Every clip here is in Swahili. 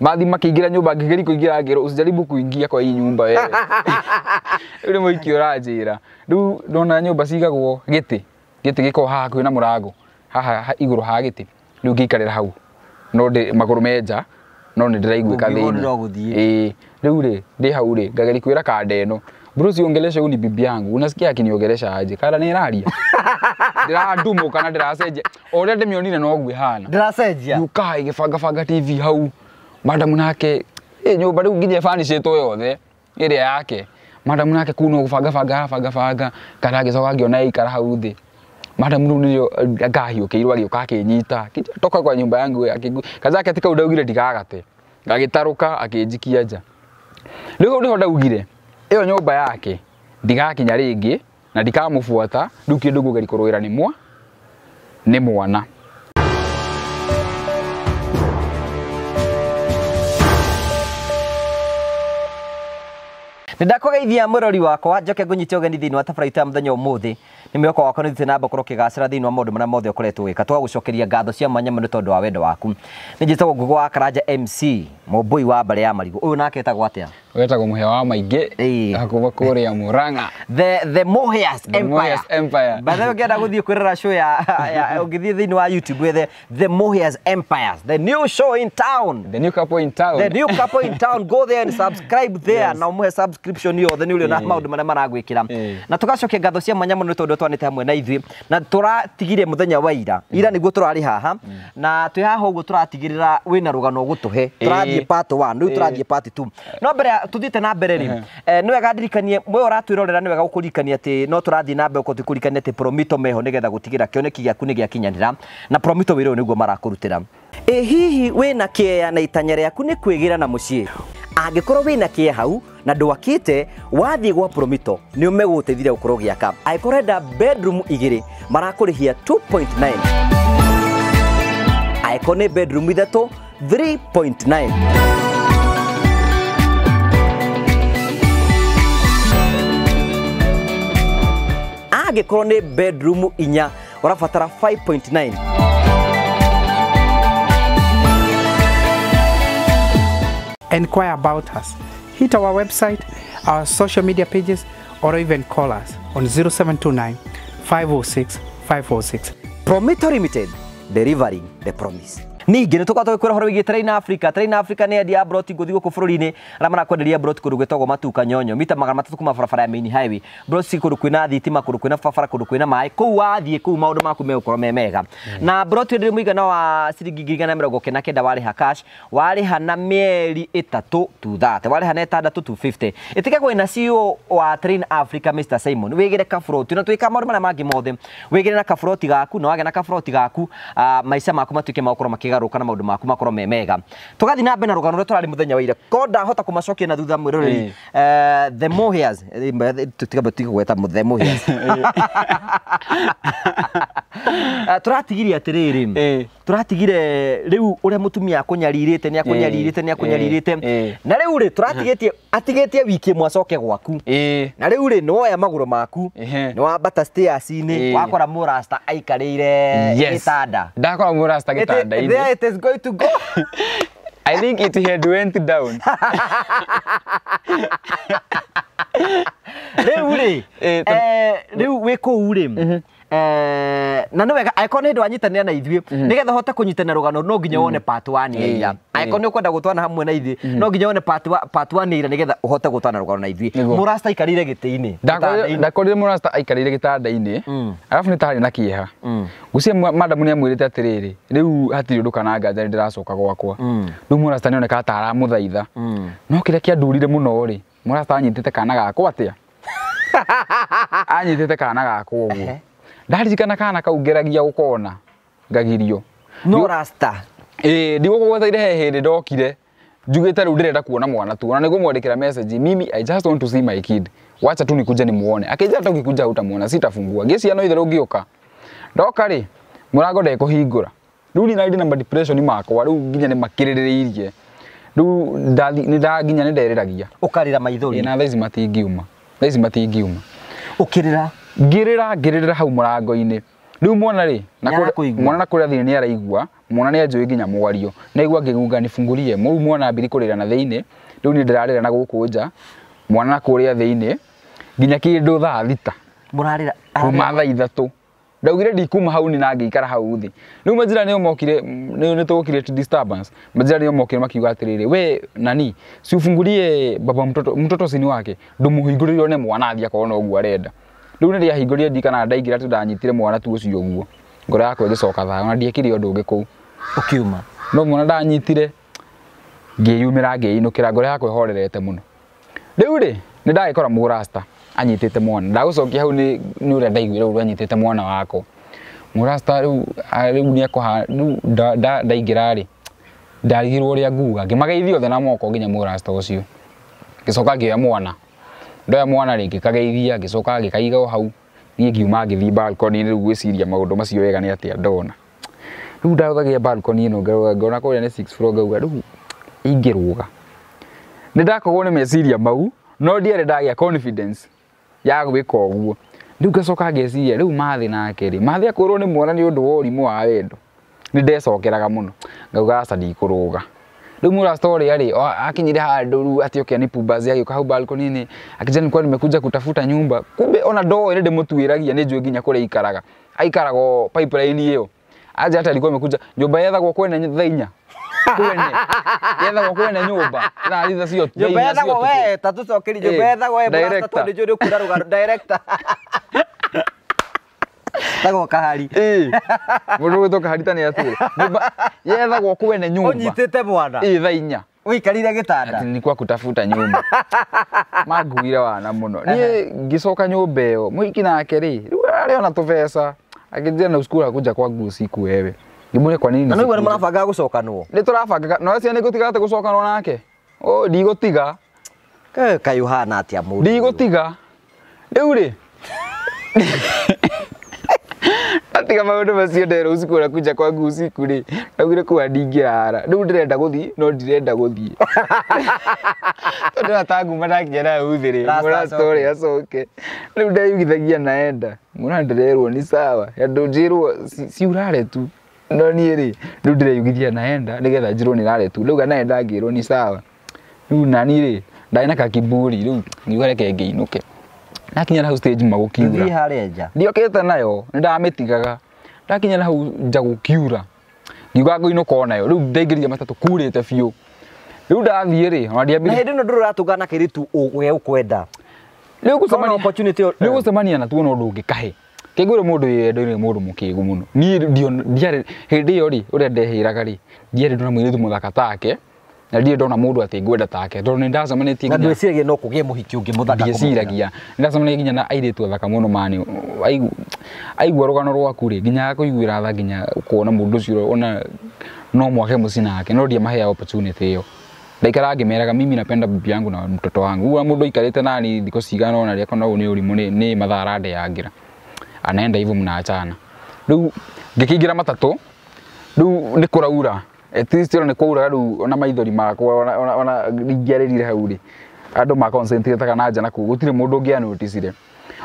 mathi makiingira nyumba ngigeri kuingira ngero usijaribu kuingia kwa hii nyumba wewe rä u nä må iki å ranjä ra rä u ndona nyå mba cigagwo gä tä gä tä gä korwo haha kwä na må rango haha igå rå ha gä tä rä u ngä ikarä ra hau no magå rå menja no nä ndä raiguä ka thä inä rä u rä ndä hau rä ngageri kwä ra kandeno Bruce ongelesha uni bibi yangu. Unasikia akiniongelesha aje? Kala ni raria. Ndiradumuka na ndiracenjia. Already mionire no gwihana. Ndiracenjia. Yukai gifanga fanga TV hau madam nake e, nyumba riu nginya fanici two yothe ä rä a yake madam nake kuu no gå banga banga kana agä coka ngä ikara hau thä madamu rä u nä eh, ngahiå kä irwo agä å ka akä nyita toka kwa nyumba yangu kazake atä kau ndaugire ndigagate ngagä tarå ka nja rä u nä ho ndaugire ä yo nyå mba yake ndigakinya rä ngä na ndikamå buata rä u kä ndå ngå geri kå rå ä ra nä mwa nä mwana nä ndakogeithia må rori wakwa njoke ngå nyite å geni thä inä wa tabaraita muthenya å må thä nä mä oko wakwa nä thiä na mbokorwo kä gacä wa maå ndå marä a mothe å koretwo wä ka twagå cia mwanya må tondu wa wendo waku ni njä tagwo wa gwa karanja mc måmbå wa mbarä ya marigå uyu nake etagwo atä a å getagwo må hea wa maingä hakuva kå rä a må ranga mbathe å ngä enda gå thiä show ya å ngä wa youtube wethe the mohias empire the new show in town the new couple in town the new couple in town go there and subscribe there yes. na å subscribe description yothe ni å rä ona maå ndå na tå ngatho cia mwanya må tondu twanite tondå hamwe na ithuä na turatigire muthenya wa ira ira nä guo tå haha na twi haha å guo tå ratigä rä ra na rå gano gå part 1 u turathie part 2 no mbere tå na mbere ri ni wega ndirikanie mwe å ratwä rorera wega gukurikania ati no turathie na mbere kå kurikania ati promito meho nä getha gå tigä ra kĩoneki gĩaku nä na promito wiro rä å guo marakå rutä ra ĩ hihi wä na kĩea na itanya rĩaku nĩ kwĩgĩra na mũciĩ angikorwo wina kiehau na ndwakite wathie gwa promito ni umegutethire gukorwo giaka angikorwo enda bedroom igiri marakurihia 2.9 angikorwo ni bedroom ithatu 3.9 angikorwo ni bedroom inya urabatara 5.9 Inquire about us. Hit our website, our social media pages, or even call us on 0729 506 546. Prometo Limited, delivering the promise ningä nä tå korwo tå gä kwä ra horo wä afrika africa train africa broti ngå thiä gå kå bå rå ri-inä arä marakwenderia broti kå ndå gwä togwo matuka nyonyo mita magana matatå kuma barabara ya main highway broti kå ndå kwä na thitima kå ndå kwä na barabara kå ndå kwä na maä kå u wathiä kå u maå ndå maku megå korwo me mega hmm. na broti ndä rä må igana wa ciringi ngiri igana mĩrongo kena kenda warä ha cash warä ha na mĩeri ĩtatũ tu thate warä ha na ĩtandatå tu 50 ä kä na cio wa train africa mr simon wä gä re kaburoti na twä ka maå ndå marĩa mangä mothe wä gä re na kaburoti gaku na wagä na kaburoti gaku ah, maica maku matuä ke magå korwo makä magaruka na maundu maku makorwo me mega tugathi na mbere na rugano ruria turari muthenya wa ira ko ndahota kumacokia na thutha mwiroreri eh, the mohias tutigambe tigugweta the mohias eh, turatigirie atiriri turatigire riu uria mutumia akunyaririte ni akunyaririte ni eh, akunyaririte eh, eh. na riu ri turatigetie atigetie wiki mwacoke gwaku na riu ri niwoya maguru maku ni wa wambata stairs ni wakora murasta aikarire gitanda ndakora murasta gitanda-ini it is going to go I think it had went down. Rĩu rĩ, rĩu wĩ kũu rĩ, mm-hmm. Eh, na nä wega angä nä wanyitanä na ithuä mhm. nä getha hote kå nyitana rå no nginya wone mhm. yaira angä nä å kwenda gå twana hamwe na ithuä mhm. no nginya wone yaira nä getha å hote gå twana rå gano na ithuä må rasta aikarä gä tä-inä ndakorire må rasta aikarä ire gä tanda-inä mm. arabu nä tarä na kä eha mm. gå cia mandamu nä amwä rä te atä rä rä rä u hatirä å ndå kana nganja nä ndä racoka gwakwa mm. rä u må rasta nä oneka ta aramå thaitha no kä rä a kä andurire må no rä må rasta anyitä te kana gakwa atä a anyitä te kana gakwa å guo ndaririkana kana kau ngeragia gukona ngagirio no rasta ä ndigå kå gweteire he hä ndä ndokire njugä te rä u kuona mwana tu ona nä gå mwandäkä message mimi i just want to see my kid wacha tu nikunja ni muone akinja hata ukikunja hautamwona sitafungua ngä ciana ithe rä u ngä ndoka rä må rango ndekå hingå ra rä u ninarä na madepression makwa rä u nginya nä makä rä rä rä irie rä u nginya nä nderä ragia å karä ra maithori na thaici matingiuma thaici matingiuma å kä rä ra ngirira ngirira hau murango-ini riu mwana ri mwana na kuria thini ni araigua mwana ni anjui nginya mwario na naigua ngigunga ni fungurie mu mwana ambiri kurira na thini riu ni ndirarira na guku nja mwana na kuria thiini nginya kindu thaa thita murarira kuma thaa ithatu ndaugire ndikuma hau ni na ngiikara hau thi riu majira ni mokire ni tugukire disturbance majira ni mokire makiuga atiriri we nani si ufungurie baba mtoto mtoto sini wake ndumuhinguririo one mwana athia kona uguo arenda riu ni riahingurire ndikana ndaingira tu ndanyitire mwana tu ucio guo ngoro yakwa igicoka thayo na ndiekire undu ungi kuu ukiuma no mwana ndanyitire ngiyumira ngiyinukira ngoro yakwa ihorerete muno riu ri ni ndagikora murasta anyitite mwana ndagucokia hau ni ni uria ndaiguire uria anyitite mwana wako murasta riu riu ni ndaingira ri ndarigirwo uria nguga ngimageithia othe na moko nginya murasta ucio ngicoka ngioya mwana ndo ya mwana rä ngä kageithia gicoka gikaiga o hau niä ngiuma ngä thiä balkoni rä u gwä ciria maå ndå macio wega nä atä a ndona rä u ndahåthagia balkoni ä no ngona kå rä a nä ngauga rä u ingä rå ga nä ndakorwo nä meciria mau no ndiarä ndagä a confidence ya gwä ka å guo rä u ngacoka ngeciria rä u mathä nake-rä mathä akwä rwo nä mwana nä å ndå wa å rimå wa wendo nä ndecokeraga må no ngauga aca ndikå rå ga ndio mura story yale. Akinyira haya ndoru ati okay ni pubazi yake kahu balcony ni. Akija nilikuwa nimekuja kutafuta nyumba. Kumbe ona ndoo ile ndemo tuiragia ni njue nginya kule ikaraga. Aikarago pipeline hiyo. Aje hata alikuwa amekuja nyumba yethagwo kwene thaa inya yethagwo kwene nyumba thaa thitha nyumba director tagwo kahari må ndå gwätwo kaharita nä atwä yethagwo kwene nyå na nyumba nyitä te mwana tha inya wikarire gitanda ni kwa kutafuta nyumba manguire wana muno ni ngicoka nyumba iyo mwiki nake ri riu ari ona tubeca akinjira na cukuru kuja kwa nguo ciku wewe ngimuria kwa nini na niguo ni marabanga gucokanwo ni turabangaga no acia ni gutigate gucokanwo nake o ndigutiga kayuhana atia mundu ndigutiga riu ri ati kama undu macio ndero usiku kuja kwangu usiku ri naugire kuwa ndingirara riu ndirenda guthi no ndirenda guthi tondu atangu nakinya na uthi ri murastori acoke riu ndeyugithagia naenda mura ndirerwo ni sawa andu njirwo urare tu no niä ri rä u ndä reyugithia naenda nä getha njirwo ni rare tu rä u ganaenda ngä rwo ni sawa rä nani ri ndaina na kakiburi rä u ngiuga reke ngä ndakinya na hau stage magukiura ndithii hare nja ndiokĩte nayo nĩ ndamĩtigaga ndakinya na hau nja gũkiura ngiuga ngũinũka onayo rĩu ndaingĩrire matatũ kurĩte biũ rĩu ndathiĩ rĩ ona ndiambĩrĩria hĩndĩ ĩno ndũratũngana kĩritu we ũkwenda rĩu gũcemania natuo no ndũngĩkahe ni mundu mukigu muno ni ndio ndiare hindi yo ri urende hiraga ri ndiare ndu na mũirĩtu muthaka take na ndirä ndona må ndå atä ngwenda take tondå nä ndacemanätie na ndwäciragia no kå gä e må hiki å ngä må thandigäciragia nä ndacemanagia nginya na airä tu athaka må no mani aigua rå gano rwaku rä nginya kå iguä ra tha nginya kuona må ndå ũcio ona no mwake må ci nake no ndia mahea opportunity yo ndaikara meraga mimi napenda bibi yangu na mtoto wangu uwa mũndũ aikarĩte nani thikũ cigana ona rĩako nau nĩ ũrimũ nĩ mathaa arandeyangira anaenda hivyo mnaachana rĩu ngĩkĩingĩra matatũ rĩu nĩ kũraura at least ona nä kwaura rä ona maithori makwa ona ingäarä rire hau rä andå makoncentrataga na nja nakuo gå tirä må ndå å ngä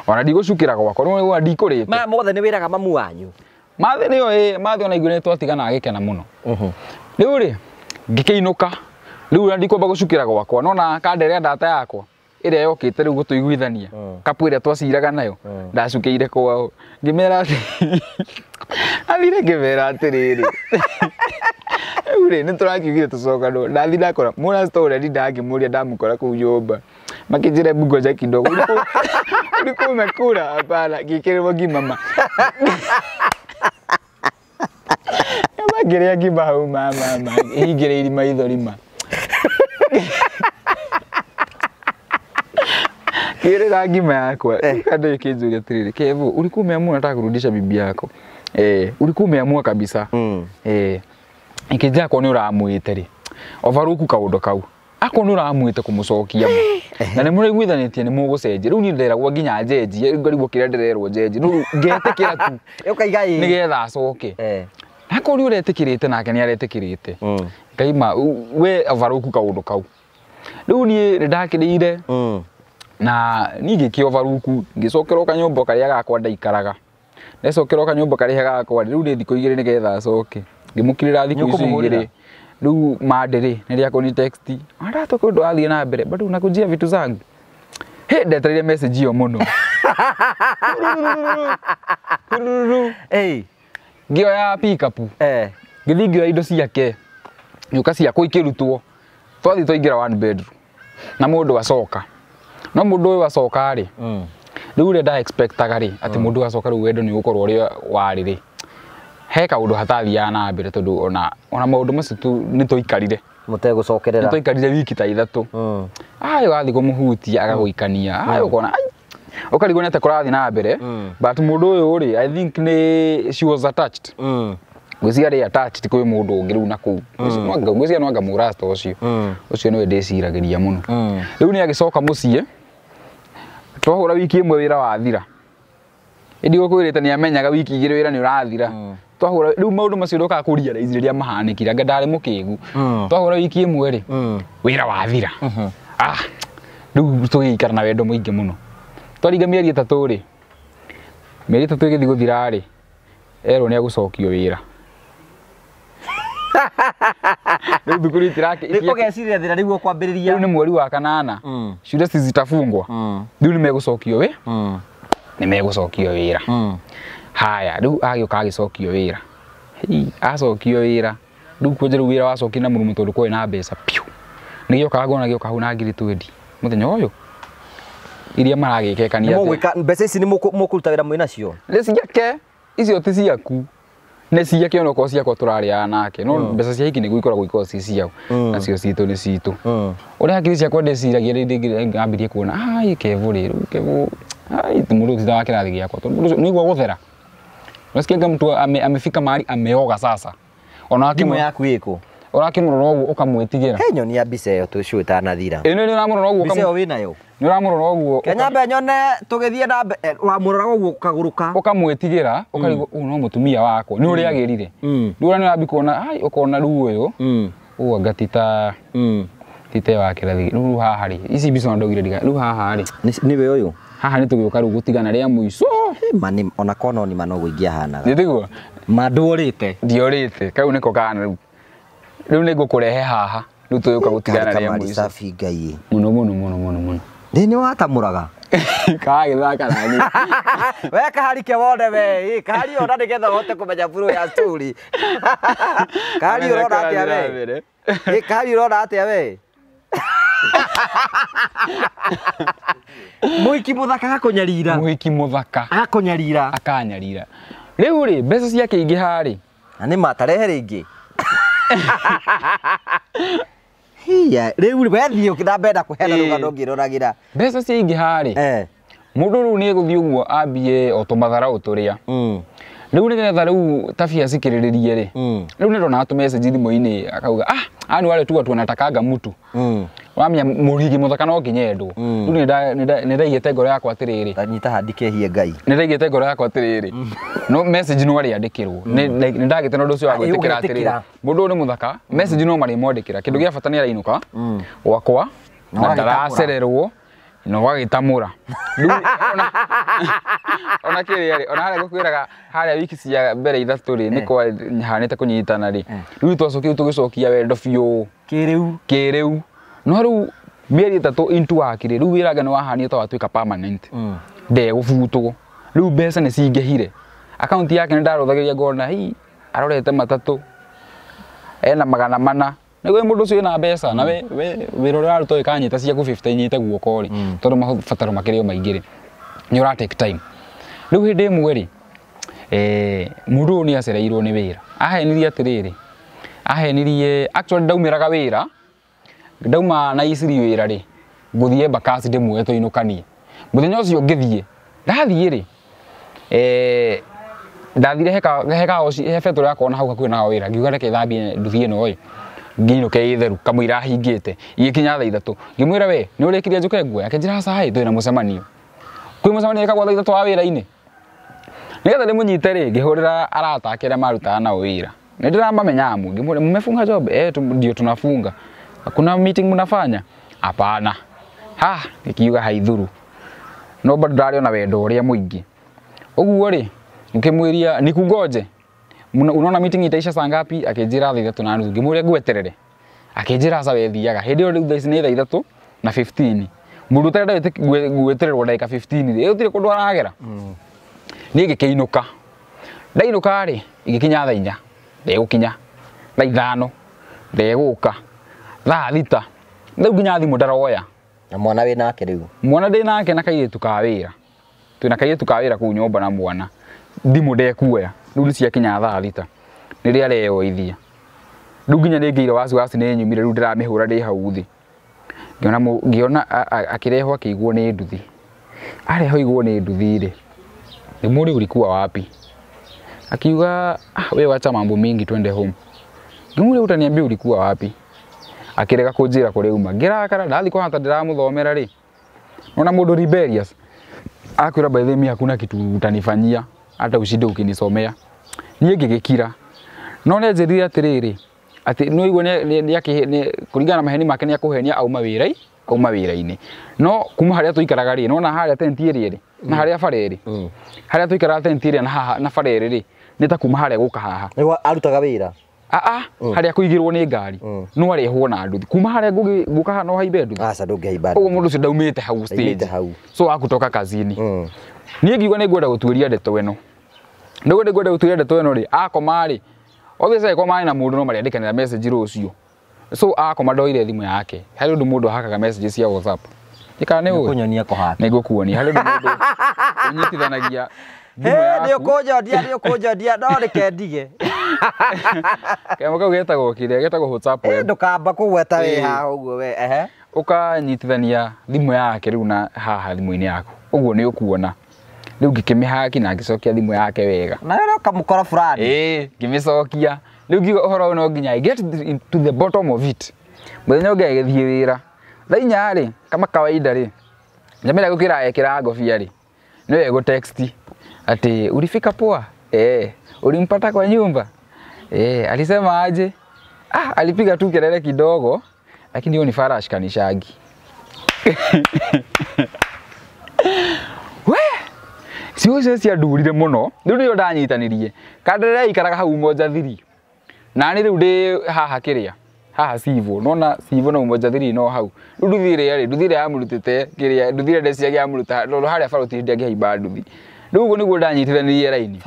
ona ndigå cukä ra gwakwa rä ndikå mothe nä wä mamu wanyu mathe nä yo mathe ona iguä twatigana agä kena må no rä u rä ngä kä ka ndikwamba gå cukä ra gwakwa nona kandere ndata yakwa ä rä a yokä te rä rä a twaciraga nayo hm. ndacukä kwao ngä mera atä athire Ule nä tå rakiugire tå do. no ndathi ndakora må ra ndi ndangä må ria ndamå kuu nyåmba makä re mbungo njaki ndogo uri kumekura hapana ngä ngimama makĩrĩa ngima hau mamama hingĩrĩiri maitho rima kĩrĩra ngima yakwa eh. andũ ĩkĩnjũria atĩrĩrĩ Kevu, uliku umeamua nataka kurudisha bibi yako eh, uliku umeamua kabisa hmm. eh, ikijira ko ni uramwite ri overlook kaundu kau ako ni uramwite kumucokia na ni muraiguithanitie ni mugucenje riu ni nderagwo nginya njenjie ngarigwo kiria ndererwo njenjie riu ngetikira tu ukaiga ni getha acoke ako ni uretikirite nake ni aretikirite mm. ngaima we overlook kaundu kau riu ni ndakirire mm. na ni ngiki overlook ngicokera kanyumba karia gakwa ndaikaraga ndecokera kanyumba karia gakwa riu ni thikå igä rä nä getha coke ngimukirira thiku icio igiri riu mandiri niriakoni text to kundu athie na mbere bado nakujia vitu zangu he ndetereire message hiyo muno hey pick up eh ngithi ngioya indo ciake nyuka ciakwa ikirutwo twathi twaingira one bedroom na mundu acoka no mundu mm. uyu mm. acoka ri riu ria nda expectaga ri ati mundu acoka riu wendo ni ugukorwo uria wari ri he kaundu hatathiaga na mbere tondu ona ona maundu macio tu nä twaikarire mutegåcokerera nä twaikarire wiki ta ithatu hmm. aä wathi gå må hutia agagå ikania hmm. aä å kona å karigwo nä atä na mbere hmm. but må uyu ri i think ni she was attached mm ngwiciria rä attached kwä må ndå å na kå u ngwiciria no anga må rasta å cio å cio nä we ndä ciragä ria må no rä u nä agä wiki ä mwe wä ra wathira ä ndigå kwä rä te nä amenyaga wiki igä rä wä ra nä å rathira twahura maå ndå macio ndokaga kuria raizi riria mahanikire anga ndari mukigu mm. twahura wiki imwe ri mm. wira wathira tå mm-hmm. ah, riu ikara na wendo må ingä må no twaringa mieri itatu ri mieri itatu igithi guthira ri erwo ni agucokio wira rä u thukuru itirageciria thä na rä guo kwambä rä nä mweri wa kanana mm. ciuria cititafungwa rä u nä megå cokio wä nä megå cokio wä ra haya rä u agä oka agäcokio wä ra acokio wä ra rä u kuonje rä u wä ra wacokire na må rumu tondå kwarä na mbeca piu nä gä okaga ngona gä oka hau na ngiri twendi må thenya å yå iria maragä kekania mbeca ici nä må kå ruta wä ra mwä nacio nä ciake icio ti ciaku nä ciake ona korwo ciakwa tå rarä nake no mm. mbeca cia hiki nä guo si ikorwo ci ciao mm. nacio citå nä citå å mm. rä a hakiri ciakwa ndä ciragia rä ambirie kuona ai kevå rä rä u kevå må rå titha wa kä rathi gä akwa tondå nä guo gå thera Unasikia kama mtu ame, amefika mahali ameoga sasa. Onakimo yaku iko. Onakimurora uguo ukamwetigira. He nyoni ya mbica iyo tucu tanathira. Ino ni uramurora uguo ukamwetigira. Mbica iyo wina yo. Ni uramurora uguo. Kenya mbe nyone eh, tugithie na uramurora uguo ukaguruka Ukamwetigira ukarigo mm. uyu no mutumia wako. Ni uriagirire. Mm. Ni ura ni wambi kuona ai ukona ruo uyu. Uguo mm. ngatita. Tite wa kirathi Ruo haha ri. Ici mbica ndogire diga. Ruo haha ri. Ni we uyu haha nä tå gä å ka rä u gå tigana rä a må ico ona kona ni manogo ingä ahanaga nä thiguo mandårä te ndiorä te kau nä ko kana rä u nä ngå kå rehe haha rä u tå gä å ka gå tigana rä a må ico ngai må no må no må no må no må no nä nä watamå kagithaka nani we kahari ke wone we kahari ona nä getha hote kå menya burå ya turi kahari å rona atä a we kahari å rona atä a we mwiki muthaka akunyarira muiki muthaka akunyarira akanyarira u rä mbeca ciake ingiha ri na nä matarehe ringi hiya rä ri wethiä å kä kå hena rå gano ngä roragä ra mbeca ciaingä harä må ndå rä u nä gå thiä å guo ambie o tå matharaå tå rä a mm riu nigetha riu tabia rä u riu mm. nirona atu message thimo-ini akauga ah ani wale tuga tuonatakanga mutu mm. wamenya må thaka no nginya endwo mm. riu nindaigite ngoro yakwa atiriri nyita handikehie ngai nindaigite ngoro yakwa atiriri no message no ariandikirwo nindagite na undu ucio wa gwitikira atiriri mundu ni muthaka message no marimwandikira kindu gia bata ni ka gwakwa na ndaracererwo no gagitamura ona kiri ri ona haria gukwiraga haria wiki cia mbere ithatå rä nä ithatu ri ni kwahanite kunyitana ri tå gä cokia wendo kä rä u no rä mm. u mä eri riu mieri itatu rä u wä wirage nä wahania ta watuä ka ndegå butwo rä u mbeca nä cingihire akaunti yake nä ni ndaruthagiria ngona hi arorete matatå ena magana mana niguo å ucio na mbeca na mm. we we wira uria waruta uyu kanyita ciaku 50 nyite guoko ri mm. tondu mabataro makirio maingi ri ni ura take time riu hindi imwe ri mundu uyu ni acereirwo ni wira ahenirie atiriri ahenirie actually ndaumiraga wira ndauma na iciri wira ri nguthie bakasi ndimwe tuinukanie muthenya ucio ngithie ndathie ri eh ndathire heka heka hebetå rä akona hau hakuä nao wä ra ngiuga reke thambie nduthi ä ke itheru kamwira ahingite igikinya tha ithatu ngimwira we ni urikirie njuke nguo yake njira aca hi twina mucemanio kwi mucemanio kagwa tha ithatu awira wira-ini nigetha munyite ri ngihurira arata maruta na uira nao wira menya mu ngimwira mmefunga job eh ndio tunafunga kuna meeting mnafanya hapana ha nikiuga haithuru no bado na wendo uria muingi uguo ri ngikimwiria nikungoje unaona meeting itaisha saa ngapi akinjira thaa ithatu na nuthu ngimuria ngweterere akinjira aca wethiaga hindi iyo riu thaici nä thaa ithatu na 15 mundu utarenda gwetererwo ndagika 15 ä gutire kundu aragera mm. niä ngä kä inå ka ndainå karä igä kinya tha inya ndegå kinya tha ithano ndegå ka thaa thita rä nginya thimå ndaroya na mwana wä nake rä u mwana ndä nake na kairä tu ka wä ra twä na kairä tu ka wä ra kå u nyå mba na mwana thimå ndekuoya rä u ciakinya thaa thita nä rä areyoithia rä u nginya rä ngä wasi wasi nä nyumire rä u ndä ramä hå ra rä hau thä ngä akä rehwo akä iguo nä nduthi areho iguo nä nduthi-rä nä må rä ulikuwa wapi akiuga ah, we wacha mambo mingi twende home ngimuria utaniambia ulikuwa wapi akirega kunjira kuria uma ngirakara ndathi kwa hata ndiramuthomera ri ona mundu rebellious akwira by the way hakuna kitu utanifanyia hata usinde ukinisomea niä ngä gä kira no nä anjärire atä rä rä atä nä aigua na maheni make nä akå auma wä ra auma wä ra no kuma harä a tå ikaraga rä nona harä a tenti ä rä na harä a bara ä rä mm. mm. harä a tå ikaraga tenti na bara ä rä rä ta kuma harä a gå ka haha arutaga wä ra aa mm. harä a kå igä rwo ngari no arehwo na nduthi kuma harä a ngå kaha no haimbe nduthi å guo må ndå å cio ndaumä te hau so akutoka kazini niä ngiuga nä ngwenda gå ndeto ä niguo ndikwenda gutwira ndeto ä no rä akoma rä obviously komana na mundu no mari mariandikanira message rucio so akoma ndoire thimu yake harä å ndå må ndå ahakaga message cia whatsapp ikana nä kunyonia kåhata nä ngå kuonia harä å ndå må ndå å nyitithanagia nä å kå njordia nä å kå njordia no rä kendige kemo kau getagwo kä rä a getagwo ndå kamba kå gweta wä ha å guo we å kanyitithania thimå yake rä u na ha thimå-inä yaku å guo nä å riu ngikimihaki na ngicokia thimu yake wega nayo kamukora fulani eh ngimicokia riu ngiuga uhoro no nginya get to the bottom of it muthenya ungi agithie wira thainya ri kama kawaida ri nyamira gukira ekira ngobia ri niwe gu text ati ulifika poa eh ulimpata kwa nyumba eh alisema aje ah alipiga tu kelele kidogo lakini hiyo ni Farah ciugo icio ciandurire muno riu nio ndanyitanirie kanderera ikaraga hau moja thiri na nä rä u ndä haha kä rä a haha civo nona civo na moja thiri no hau rä u nduthire rä nduthire yamå te kä rä a nduthire ndeciagi yamå ruta harä a barotiri ndä angä haimba nduthi rä u guo nä guo ndanyitithanirie raini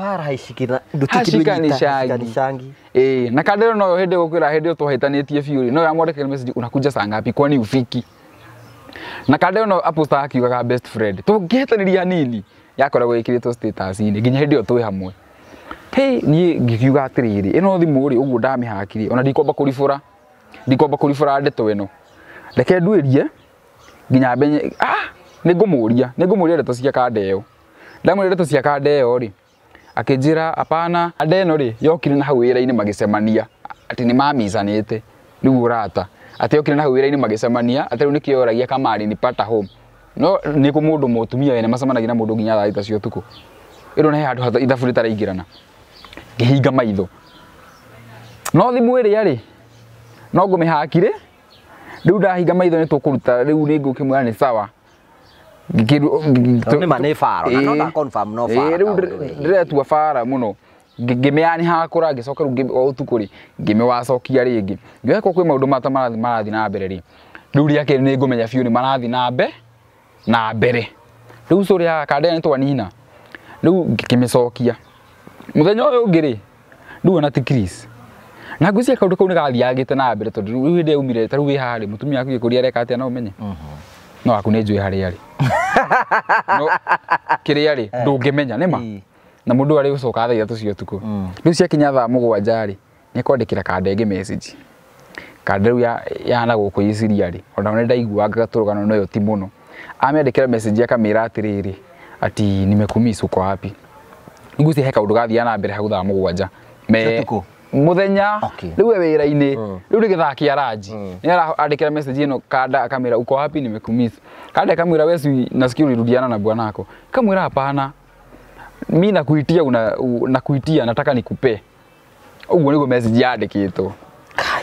hashikanishangi ä na kandero noyo hä ndä gå kwä ra hä ndä ä yo twahä tanä tie biå rä noyo amwandä unakuja saa ngapi kwani ufiki na kandero no aposta akiugaga best friend tå ngä hä tanä ria nini yakoragwo ikiritwo status ini ginya hä otwe hamwe hey ni ngikiuga atä ino rä ä ugu thimå rä å ona ndikwamba kå ribå ra ndikwamba kå ribå ra ndeto ä no reke nduä rie ah, ni ngå ni ria ndeto cia kanda ä yo ndamwä ndeto cia kanda ä yo rä akä apana ande ä no rä yokire na hawira ini magicemania ati ni cemania atä nä mamicanä te yokire na hawira ini magicemania ati ni cemania kamari ni pata home no nä kå må ndå motumia ene macemanagia na må ndå nginya thaa ita cia å tukå ä rå he ithabu rä taraingä rana ngä hinga maitho no thimå ä rä no ngå mä hakire rä u ndahinga maitho nä tå kå ruta rä u nä ngå kä mwä nä sawa ndä retua bara må no eh, eh, ngĩmĩani hakũra ngĩcoka rĩu o ũtukũ rĩ ngĩmĩwacokia rĩngĩ ngĩoya korwo kwĩ maũndũ mata marathiĩ na mbere rĩ rĩu rĩake nĩ ngũmenya biũ nĩ marathiĩ na mbere na mbere riu curi ya kandene twanina riu ngikimicokia muthenya uyu ungi ri riu ona ti Chris na ngwiciria kaundu kau ni gathiangite na mbere tondu riu hinde umire ta riu wi haha ri mutumia aku gikuria areka atia no umenye uh-huh. no aku ni njui haria ri no kiria ri eh. ndungimenya ma hmm. na mundu ari gucoka thaa ithatu cia utuku hmm. riu ciakinya thaa mugwanja ri ni kwandikira kandenge message kandau ya ya na gukwiciria ri ona ni ndaiguangaga turugano no yo ti muno amendikira message ya kamira atiriri ati nimekumisa uko wapi nguci he kaundu gathiaga na mbere hau thaa mugwanja me muthenya riu e wira-ini mm. riu rä gä thaki aranji mm. nä arandä message ä no kanda akamä uko wapi nä mäkumis kanda akamwä ra weci na rudiana na bwanako kamwä ra hapana mi nakuitia nakuitia nataka nikupe å guo nä guo message yandä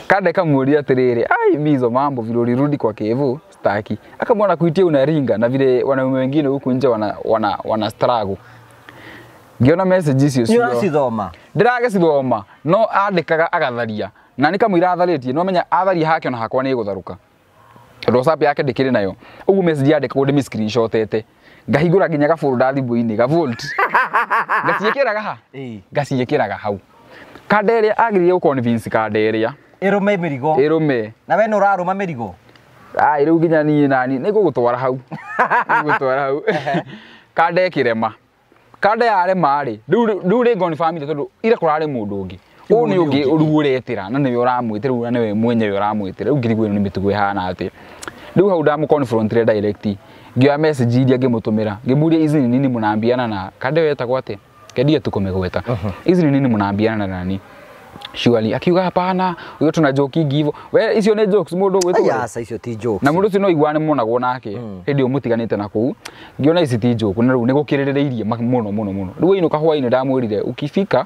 Kada kamuuria atiriri, ai mizo mambo vile ulirudi kwa kevu staki. Akamwona kuitia unaringa na vile wanaume wengine huku nje wana wana, wana struggle. Ngiona message icio cio. Ngiona sithoma. Ndirage sithoma, no andikaga agatharia. Na nikamwira atharitie, no menya atharia hake na hakwa ni gutharuka. ndo sapi yake dikire nayo. ugu message yandĩkagwo ndĩmĩ screenshotete. Ngahingũra nginya gafolda thimũ-inĩ, gavolt. Ngaciĩkĩraga ha? Ngaciĩkĩraga hau. Kanda ĩrĩa agĩrĩire gũkorwo Vince kanda ĩrĩa irume mirigo irume nawe ni uraruma mirigo ai ah, riu nginya niä nani nä gå gå twara hau gå twara hau kanda ä kä rema kanda yaremarä rä u rä ngo nä bamire tondå ira kå rarä må ndå å ngä å nä å ngä å riu å retä ra na nä we å ramwä tä rä na nä we mwenyewe å ramwä tä ra rä u ngirigwo ä no nä mä tugo ä hana atä rä u hau ndamå ngä oya message iria ngä må tå mä ra ngä muria ici nä nini må nambiana na kanda ä yo etagwo atä kendia tå kå mä gweta uh-huh. ici nä nini må nambiana na nani surely akiuga hapana tuna joke ingi hivo we icio ni jokes mundu gwitasa icio ti jokes na mundu ucio no igwane ni monagwo nake hmm. hindi mm. na kuu ngiona ici ti joke na riu ni gukiririirie muno muno muno riu ino kahwa ino ndamwirire ukifika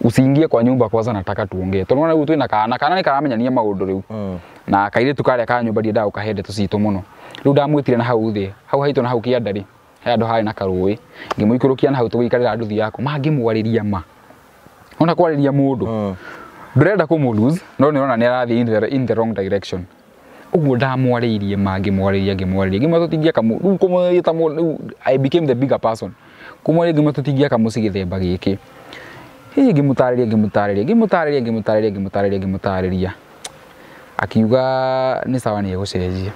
usiingie kwa nyumba kwanza nataka tuongee tondu ona riu twina kana kana ni karamenyania maundu riu mm. na kairitu karia ka nyumba ndiendaga gukahende tucitå må riu ndamwätire na hau thä hau haito na hau kä andarä he andå harä na karå ngimuikurukia na hau tå gä ikarä ra ndå thiaku ma ona kwariria mundu mm. Ah. ndurenda kumu lose no ona ni arathii in, the, in the wrong direction ugo da uguo ndamwariirie ma ngimwariria ngimwariria ngimatutingia kamu riu kumwita i became the bigger person kamu kumwariria ngimatutingia kamuci githemba giki hihi ngimutariria ngimutariria ngimutariria ngimutariria ngimutariria ngimutariria akiuga ni sawa ni egucenjia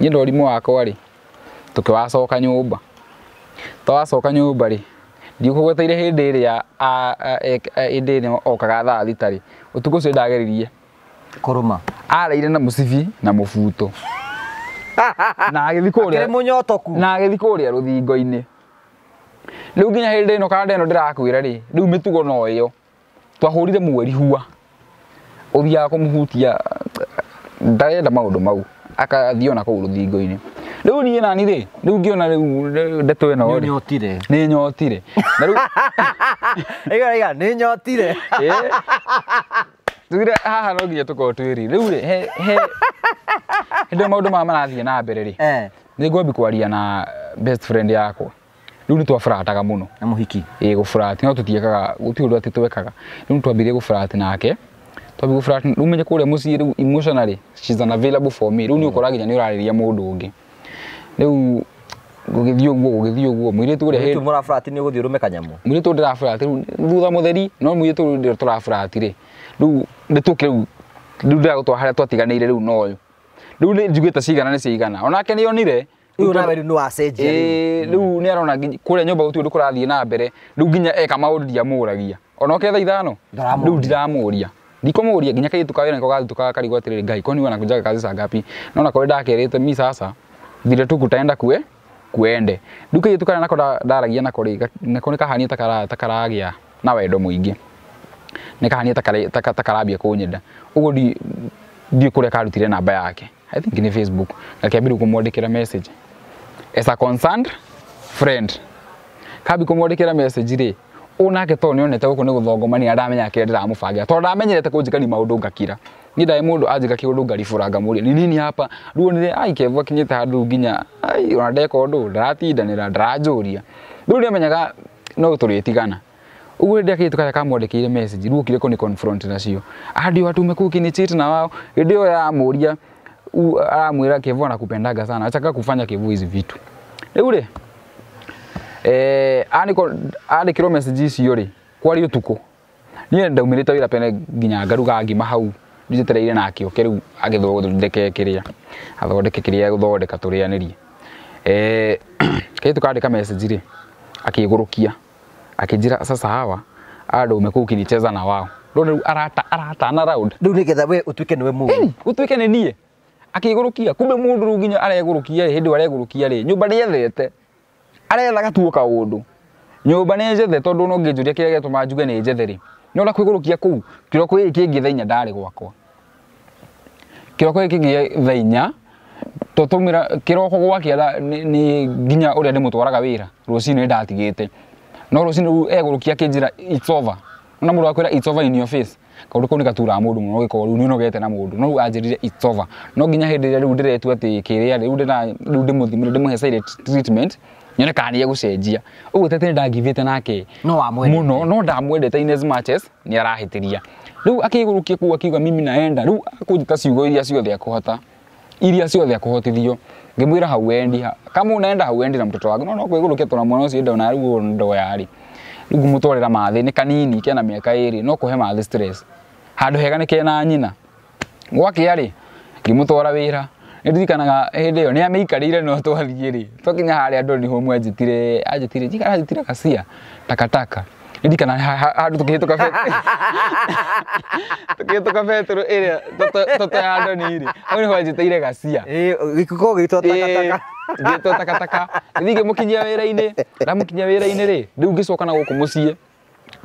niĩ ndorimu wakwa rĩ tũkĩwacoka nyũmba twacoka nyũmba rĩ ndikũgweteire hĩndĩ ĩrĩa e, e, hĩndĩ ĩrĩa okaga thaa thita rĩ ũtukũ ũcio ndageririe kũrũma araire na mũcibi na mũbuto na agĩthi kũrĩa na agĩthi kũrĩa rũthingo-inĩ rĩu nginya hĩndĩ ĩno kana ĩno ndĩrakwĩra rĩ rĩu mĩtugo no ĩyo twahũrire mweri hua ũthiaga kũmũhutia ndarenda maũndũ mau akathiona ona kũu rũthingo-inĩ u nie nani rä u ngä ona ndeto ino ri nyotire ni nyotire na riu iga iga nyotire tugire haha no nginya tukorwo twiri riu ri he he hindi maundu maya marathiĩ na mbere ri eh. nä ngwambi kwaria na best friend yakwa rä u nä twaburataga må no na må hiki ä gå burati no tå tiekaga gå tiå ndå atä twekaga rä u nä twambirie gå burati nake twambi gå rä u menye kå rä a må ciä rä u emotionally she's unavailable for me rä u nä å koraginya nä å rarä ria må ndå å ngä riu gugithi uguo gugithi guo muiritu uria hĩndĩ mũrafurati nĩ ũgũthiĩ ũrũme kanyamu muiritu ndĩrafurati rĩu thutha mũtheri no muiritu rĩu tũrafurati rĩ rĩu nĩtũke rĩu rĩu ndĩragũtwa harĩa twatiganĩire rĩu na ũyũ rĩu njiguĩte cigana nĩ ciigana onake nĩ onire rĩu nawe rĩu nĩ wacenjia rĩu nĩ arona kũrĩa nyũmba gũtirĩ ũndũ kũrathiĩ na mbere rĩu nginya eka maũndũ ndiamũragia ona oketha ithano rĩu ndiramũria ndikũmũria nginya kairĩtu kawĩra nĩko gathiĩ tũgakarigwo atĩrĩrĩ ngai kwani wanakujaga kazi sangapi na ona korĩ mi sasa vile tu gutenda kue kuende duka yetu kana nakora nako ndaragia nako ri nako nikahania takara takaragia na wendo muingi nikahania takara takarambia kunyenda uguo di ndi kuria karutire namba yake i think ni facebook ngakiambiri kumwandikira message as a concerned friend kambi kumwandikira message ri unake to ni onete guku ni guthongomania aramenya kire ndiramubangira to ndamenyerete kunjikani maundu ngakira ni dai mundu ajika kiundu ngariburaga muri ni nini hapa ruo ni ai kevwa kinyita handu nginya ai ona de ko ndu ndeka undu ndaratindanira ruo ni amenyaga no turitigana uguo ndi akitu kaya kamwandikire message ruo kireko ni confront nacio adio atume kuki ni cheat na wao ndi yo yamuria amwira kevwa na kupendaga sana achaka kufanya kevu hizi vitu riu ri eh kiro message icio ri kwari utuku niä ndaumä rä te wä pene nginya ngaruga ngima hau nditetereire nakio kiriu agithondeke kiria athondeke kiria egũthondeka tũrĩanĩrie eh ee, kai tukandika message ri akigurukia akinjira sasa hawa ado umekuwa ukinicheza na wao ndio riu arata arata na round riu nigetha we utuike niwe mu utuike ni nie akigurukia kumbe mundu riu nginya aregurukia ri hindi aregurukia ri nyumba riethete arethaga tuo kaundu nyumba ni njethe tondu no nginjuria kiria getuma njuge ni njethe ri nä å ra kwä gå rå kia kå u gwakwa kä roko gä kä ngä thainya tåtåmä nginya å rä a ndä må twaraga wä ra rå cinä ndatigä no rå cinä rä u egå na må ndå akwä ra kaå ndå kå u nä gaturaga må ndå må no gä korwo na må ndå no rä no nginya hä ndä ä rä a rä u ndä retua atä må he nyone kana nä egåcenjia å guo tete nä ndangivä te nake må muno no ndamwendete nä arahä tä ria rä u akä gå rå kia kå akiuga mimi naenda rä u akå njä ciugo iria ciothe akå hota iria ciothe akå hotithio ngä mwä ra hauendi kama å naenda hauendi na må toto wangu no no kwä gå rå kia tå na mwana å cio enda na rä u ndoyarä rä u ngå må twarä ra mathä nä kanini kena mä aka ä rä no kå he mathä handå hega nä kena nyina gwakä a rä ngä må twara wä ra ndirikanaga hindi iyo ni amikarire no twathiä rä twakinya harä a ndå nä hå anjätire anjätire njikara anjätire gacia takataka ndirikana handå tå kä hä tå ka tå kä hä tå ka betå ä rä a toto ya ndonirä hau nä ho anjä tä ire gacia gä two takataka gä two takataka ä thiä ngä må kinyia wä ra-inä ndamå kinyia wä ra-inä rä rä u ngä coka na gå kå må ciä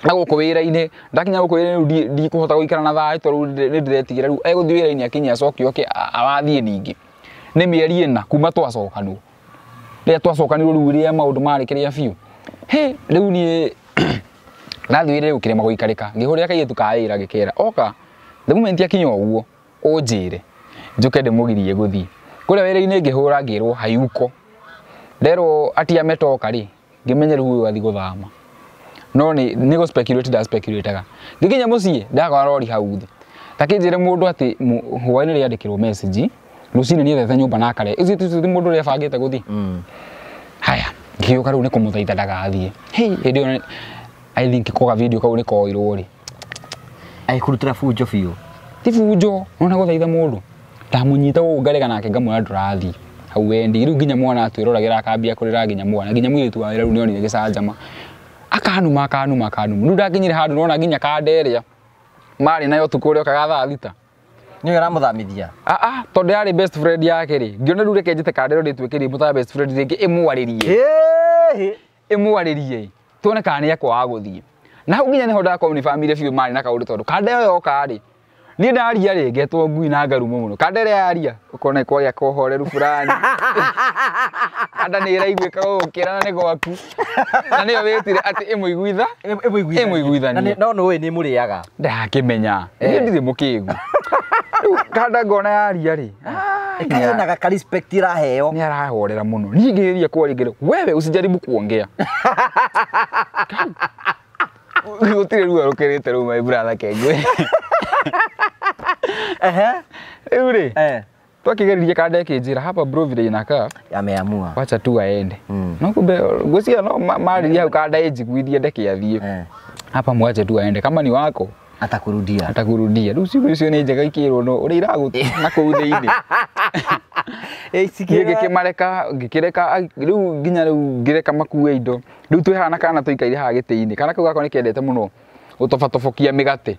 na kå wä ra-inä ndakinya gå kå wä ra-inä ndikå hota gå ikara na thayå tondå nä ndä ra rä u egå thiä wä ra-inä akinya acoke oke awathiä ningä nä mä eri ä na kuma twacokanwo rä a twacokanirwo rä u rä a maå ndå marä kä rä a biå hä rä u niä ndathiä wä ra gå kä rä gå ikarä ka ngä hå rä ra kairä tu ra gä kera oka the moment akinya å guo å njä re njå ke ndä må girie gå thiä kå rä a wä ra-inä ngä hå ra ngä rwo hayuko nderwo atiametoka rä ngä menye rä u å yå gå thama no ni ni go speculate ndaspeculateaga ngäkinya må ciä ndagora rori hau thä takä njä re må ndå atä hwainä rä andä kä rwo message rå ni nä ethete nyå mba nakare icio ti må ndå å rä a haya ngä karu ni rä u nä kå må thaitha ndagathiä hä i think ko ga video kau nä koirwo rä aikå bunjo biå ti bunjo nona gå thaitha må ndå ndamå nyita gå ngarega nake ngamwä ra ndå rathiä hau wendi rä u nginya mwana atwä roragä ra akambia kå rä ra nginya mwana nginya mwirä tu warä ra rä onire gä akanuma akanuma akanuma rä u ndakinyire handå nona nginya kanderia marä nayo å tukå å rä a okaga thaa thita nä å ramå thamithia tondå yarä best friend yake rä ngä ona rä u reke njä kandero rä tuä kä må best friend rä ngä ä mwarä rie ä mwarä rie tuone kana nä ekwa wa thiä na hau nginya nä ho ndakorwo nä bamire biå na kaå ndå tondå kandero yoka rä niä ndaria rä ngetwo ngui na ngarumo må no kandere yaria kona kwagä a kohoreru burani anda nä raiguä ka å kä ra na nä gwaku na nä yo wä tire atä ä må iguitha ä må iguithania no no nä må rä aga ndakä eh. ni ä ndirä må kä gu rä u kanda ngona yaria rä ah, ah, naga ka respect iraheo nä arahorera må no niä ngä ria kwarä wewe usijaribu kuongea gå tirä ruo rå kä rä te rä u maä mbura thake ngwä rĩu rĩ kada kandeki njĩra hapa bro Broville inakaa yameamua wacha tu aende mm. no kumbe ngwĩciria no hmm. ya hau kanda ĩnjiguithie ndeke ya eh. hapa mwache tu aende kama ni wako atakurudia atakurudia rĩu ciugo icio nĩ njega ikĩrwo no ũrĩa iragũ na eh sikira kũu thĩinĩ ngĩkĩmareka ngĩkĩreka rĩu nginya rĩu ngĩreka makue indo rĩu hana kana tũikaire haha gĩtĩ-inĩ kana kau gako nĩ kendete mũno gũtobatobokia mĩgate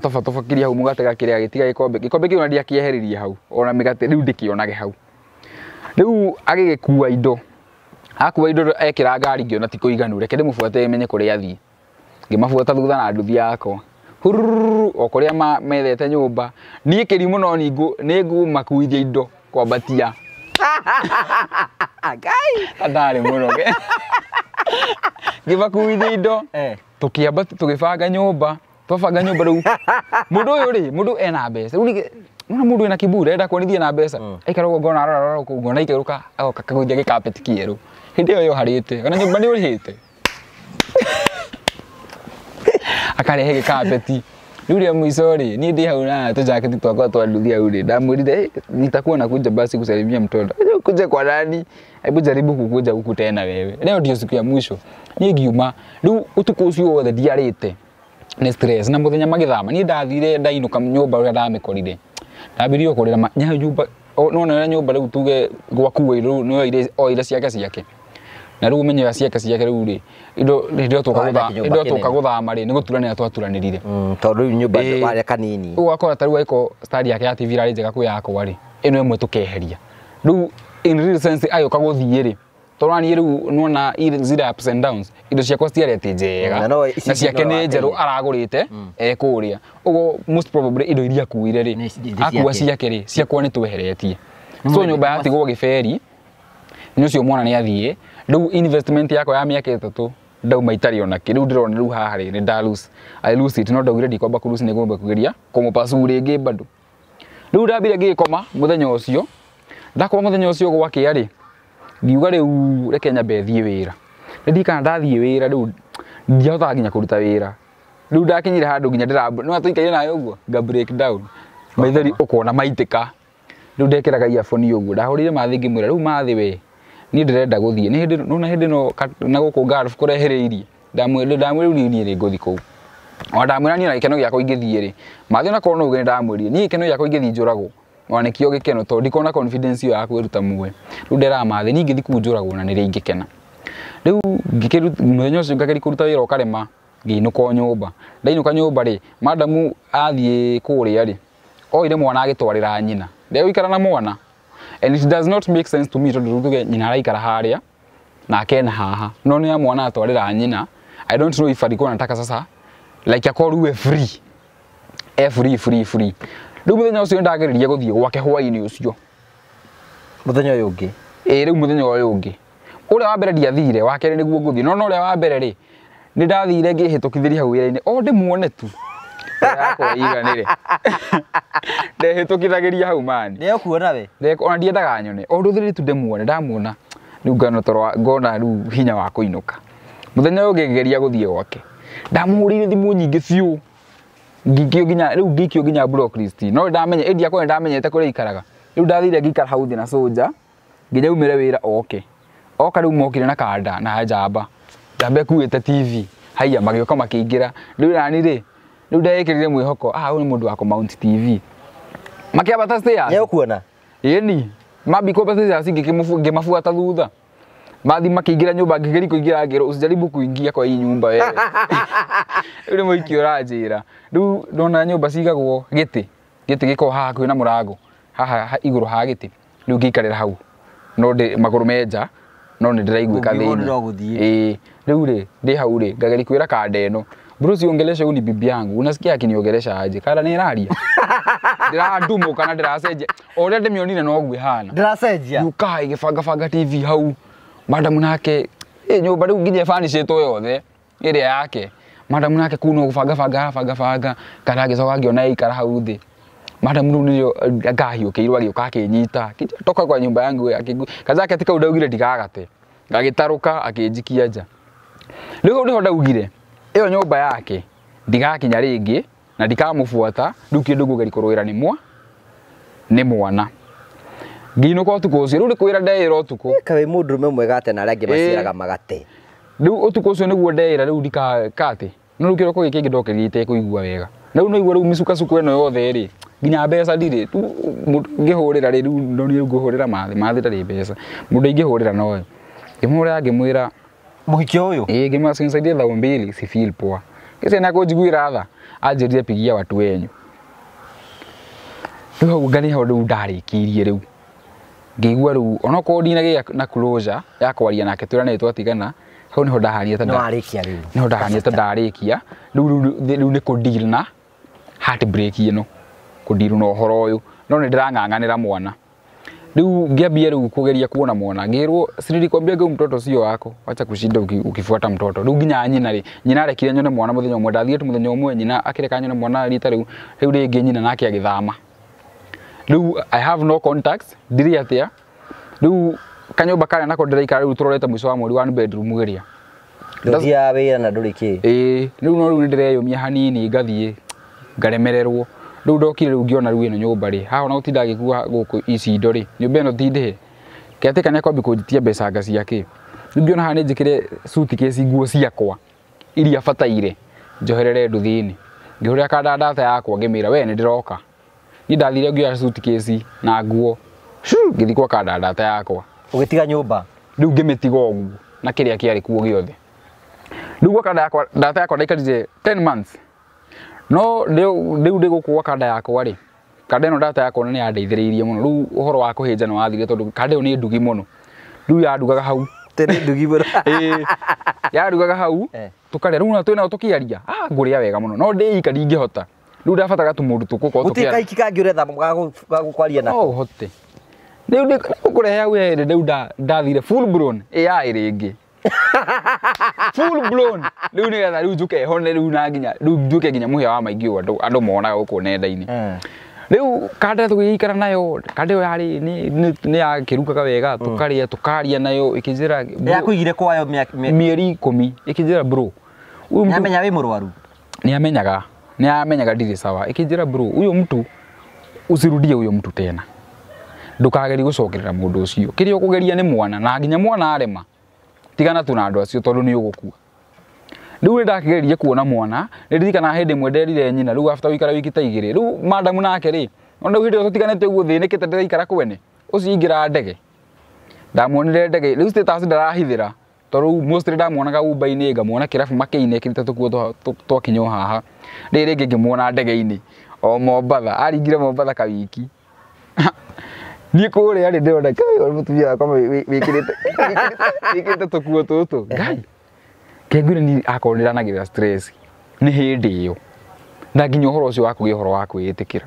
tofa tofa kiri hau mũgatega kĩrĩa gĩtiga gĩkombe gĩkombe kĩu naria kĩeheririe hau ona mĩgate rĩu ndĩkĩonage hau rĩu agĩgĩkua indo akua indo ekĩra ngari ngĩona ti kũiganu reke ndĩmũbuate menye kũrĩa athiĩ ngĩmabuata thutha na nduthi yakwa hurururu o kũrĩa methete nyũmba niĩ kĩriu mũno nĩ ngumakuithia indo kwambatia ndarĩ mũno ngĩmakuithia indo eh. tũkĩamba tũgĩbanga nyũmba twabanga nyumba rä u må ndå å yå rä må ndå ena mbeca rä u ona må ndå ena kiburi enda kuonithia na mbeca mm. aikaragwo ngona arararara kå ngona ikerå ka agoka kagũithia gä kapeti kierå hä ndä ä yo yo harä te ona nyumba nä å rä te akarehe gä kapeti rä u rä a må ico rä niä ndä hau na tå jaketi twakwa twanduthi hau rä ndamwä rire nitakuona kuja basi kusalimia mtoto kuja kwa nani hebu jaribu kukuja huku tena wewe leo ndio siku ya mwisho niä ngiuma rä u å tukå å cio wothe ndiarä te nä stress na må thenya magä thama niä ndathire ndainå ka nyå mba å rä a ndamä korire ndambirie kå rä ra nona å rä a nyå mba rä u tuge gwakuä rä u nä oire ciake ciake na rä u menye ciake ciake rä u rä hä ndä ä tå ka gå thama rä nä gå turanä ra twaturanä rire mm, tondå rä u nyå mba kanini å gakora tarä u aiko stari yake ya tv rarä njega kwä yakwa rä ä no ä mwe tå keheria rä u agä å ka gå thiä rä torwa ni riu nuona zira ups and downs indo ciakwa citiarĩ ati njega na ciake nĩ njerũ aragũrĩte mm. ekũrĩa eh, ũguo most probably indo iria akuire rĩ akua ciake rĩ ciakwa nĩ tweheretie so nyũmba yatigwo gĩberi nĩ ũcio mwana nĩ athiĩ rĩu investment yakwa ya mĩaka ĩtatũ ndauma itarĩ ona kĩ rĩu ndĩrona rĩu haha rĩ nĩ ndarus i lose it no ndaugire ndikwamba kũrus nĩ ngomba kũgeria kũmũpacu rĩngĩ bado rĩu ndambire ngĩkoma mũthenya ũcio ndakoma mũthenya ũcio gwakĩa rĩ ngiuga riu reke nyambe thiĩ wĩra ndikana ndathiĩ wĩra riu ndiahotaga nginya kũruta wĩra riu ndakinyire handå nginya ndĩra nä twaikaire nayo å guo nga break down maithori å kona maitä ka rä u ndekeraga iaboni å guo ndahå rä ire mathä ngä mwä ra rä u mathä we niä ndärenda gå thiä nona hä ndä no na gå kå ngarf kå reherä irie ndamwä rä u niä nä ngå thiä kå u ona ndamwä ra niä na gä keno gä akwa ingä thiä rä mathä onakorwo no ugä nä ndamwä rire niä gä keno gä akwa ingä thiä njå ragwo onekio gikeno to ndikona confidence iyo ya kwiruta muoyo riu nderamathi ni ngithi kuu njuragwo na niria ingikena riu muthenya ucio ngageria kuruta wira ukarema ngiinuka o nyumba ndainuka nyumba ri madamu athii kuria ri oire mwana agitwarira nyina ndeguikara na mwana and it does not make sense to me tondu tuge nyina araikara haria na akena haha no ni mwana atwarira nyina i don't know if alikuwa anataka sasa like akoruwe free e free free free riu muthenya ucio ndageririe guthie gwake hwaini ucio muthenya uyu ungi ä rä u må thenya å ngä å rä a wa mbere ndiathire wa kerä nä guo ngå thiä no no å rä a wa mbere rä nä ndathire ngä hä tå kä thä ri hau wä tu ria hau mani de okuona we ona ndiendaga nyone o ndå thä tu ndä muone ndamuona rä u toro ngona rä u hinya wa kå inå ka må gwake ndamå hå rä ginya riu rä ginya block list no ndamenye edi akorwo nä ndamenyete kå ikaraga riu ndathire ngikara hau na soja ginya umä wira oke oka riu mokire na kanda na njamba njamba ä tv haya magä oka makä ingä ra rä u nani rä rä u ndegä kä rä re mwä hoko å ah, tv makä ambata nä kuona yeni mabiko mbeca cia cingä mabuata thutha mathi makiingira nyumba ngigeri kuingira ngero usijaribu kuingia kwa hii nyumba wewe ni muiki uranjira riu ndona nyumba cigagwo giti giti giko haha kwina murango haha iguru ha giti riu ngiikarira hau no maguru menja no nä ndä raiguä ka thä rä u rä ndä hau rä ngageri kwä ra kanda no bruce ongelesha uni bibi yangu unasikia akiniongelesha aje kara nä raria ndä kana ndä racenjia o rä a ndä mä onire noguo hana ndä racenjia ukaa igä tv hau madamu nake ä eh, nyå mba rä u nginya ä yothe ä rä a yake madamu nake kuno no gå banga banga arabanga banga kana agä coka angä ona ikara hau thä madamu rä u nä ngahiå eh, kä irwo agä åka akä nyita toka kwa nyå mba yangu kajaketi kau ndaugire ndigagate gagä tarå ka akä njikia nja rä u nä ho ndaugire ä yo nyå mba yake ndigakinya rä ngä na ndikamå buata rä u kä ndå ngå geri kå rå ä ra nä mwa nä mwana nginuka utuko ucio riu rikwira ndeira utuko kawe me mwega ate na aria angi maciraga magate riu utuko ucio niguo ndeira riu ndikakate no riu kiroko giki ngindokeria itekuigua wega na riu naigua riu micukasuku ino yothe ri nginya mbeca ndirä ngĩhũrĩra rä rĩu no rĩu ngũhũrĩra mathĩ mathĩ ndarĩ mbeca mũndũ ingĩhũrĩra noyo ngĩmũhũrĩra ngĩmwĩra mũhiki ũyũ ĩĩ ngĩmwacinsaidie thau mbili si feel poa gĩcio nĩ akũnjiguĩra tha anjĩrire pigia watu wenyu rĩu hau ngarĩ hau rĩu ndarĩkĩirie ngĩigua rä u onokorwo ndinagä na closure ya kwaria nake twä ra nä twatigana hau nä ho ndaharire nä ho ndaharire ta ndarä kia rä u nä kå deal na heartbreak ä kå deal na å horo å yå no nä ndä rang'ang'anä ra mwana rä u ngäambia rä u kå geria kuona mwana ngä rwo cirilikwambia ngä u mtoto cio wako wacha kushinda ukifuata mtoto rä u nginya nyina rä nyina arekire nyone mwana må thenya å mwe ndathiä tu må thenya å mwe nyina akäreka nyone mwana rita rä u rä u rä ngä nyina nake agä thama riu i have no contacts diri atia riu kanyumba karia nako ndiraikara riu turorete mwico wa mweri one bedroom area nduthiaga wira na nduri ki eh riu no riu ndireyumia hanini ngathii ngaremererwo riu ndokire riu ngiona riu ino nyumba ri haho na gutinda gikua guku ici indo ri nyumba ino tindihe ketikania kwambi kunjitia mbeca nga ciake riu ngiona haha ninjikire suitcase nguo ciakwa iria bataire njoherere nduthi-inä ngä hå rä ra kandandata yakwa ngä mä ra we ni ndä ni ndathire ngioya suitcase na nguo hmm. ngĩthiĩ kwa kandandata yakwa ũgĩtiga nyũmba rĩu ngĩmĩtiga ũguo na kĩrĩa kĩarĩ kuo gĩothe rĩu gwa kandandata yakwa ndaikarire 10 months no rĩu ndĩ gũkũ gwa kanda yakwa rĩ kanda ĩno ndata yakwa nĩ yandeithĩrĩirie mũno rĩu ũhoro wa kũhĩnja nĩ wathire tondũ kanda ĩyo nĩ ndugi mũno rĩu yandugaga hau tene ndugi mũno yandugaga hau eh. tũkarĩa rĩu twĩnao tũkĩaria ah ngũrĩa wega mũno no ndĩika ndingĩhota tu riu ndabataraga tumurutu kuko gutikaiki kangi urethamba gagukwaria na uhote oh, riu ndigukũrehe hau ĩrĩ riu ndathire full blown AI rĩngĩ full blown riu nigetha riu njuke hone riu na nginya riu njuke nginya muhia wa maingi ũguo andũ monaga gũkũ nenda-inĩ eh. riu kanda tugĩikara nayo kanda ĩyo yarĩ nĩ yakĩrugaga wega mm. tũkarĩa tũkaria nayo ĩkĩnjĩra yakuigire kwayo mĩeri ikũmi ĩkĩnjĩra bro nĩamenya wĩ mũrwaru nĩamenyaga ni amenyaga ndiri sawa ikinjira bro uyo mtu usirudie uyo mtu tena ndukageri gucokerera mundu ucio kiria ukugeria ni mwana na nginya mwana arema tigana tu na andu acio tondu ni ugukua riu ndakigerie kuona mwana ndirikana hindi mwenderire nyina riu after wikara wiki ta igiri riu madamu nake ri ona hindi tutiganite uguo thinikite ndiraikara kwene ucio ingira ndege ndamuonire ndege riu status ndarahithira tondå rä umba-inä ngamuona kä rabu makä-inä kä ritä tå kuo twakinya haha rä rä ngä ngä mwona ndege-inä o mombatha aringire mombatha kawiki niä kå rä a rä ndärona måtumia wakwa wä kä rä te tå kuo tå tå ngai kengwä ni akorwo nä ranagä rä ra nä hä ndä ä yo na nginya å horo å cio wakå gä å horo wa kwä ä tä kä ra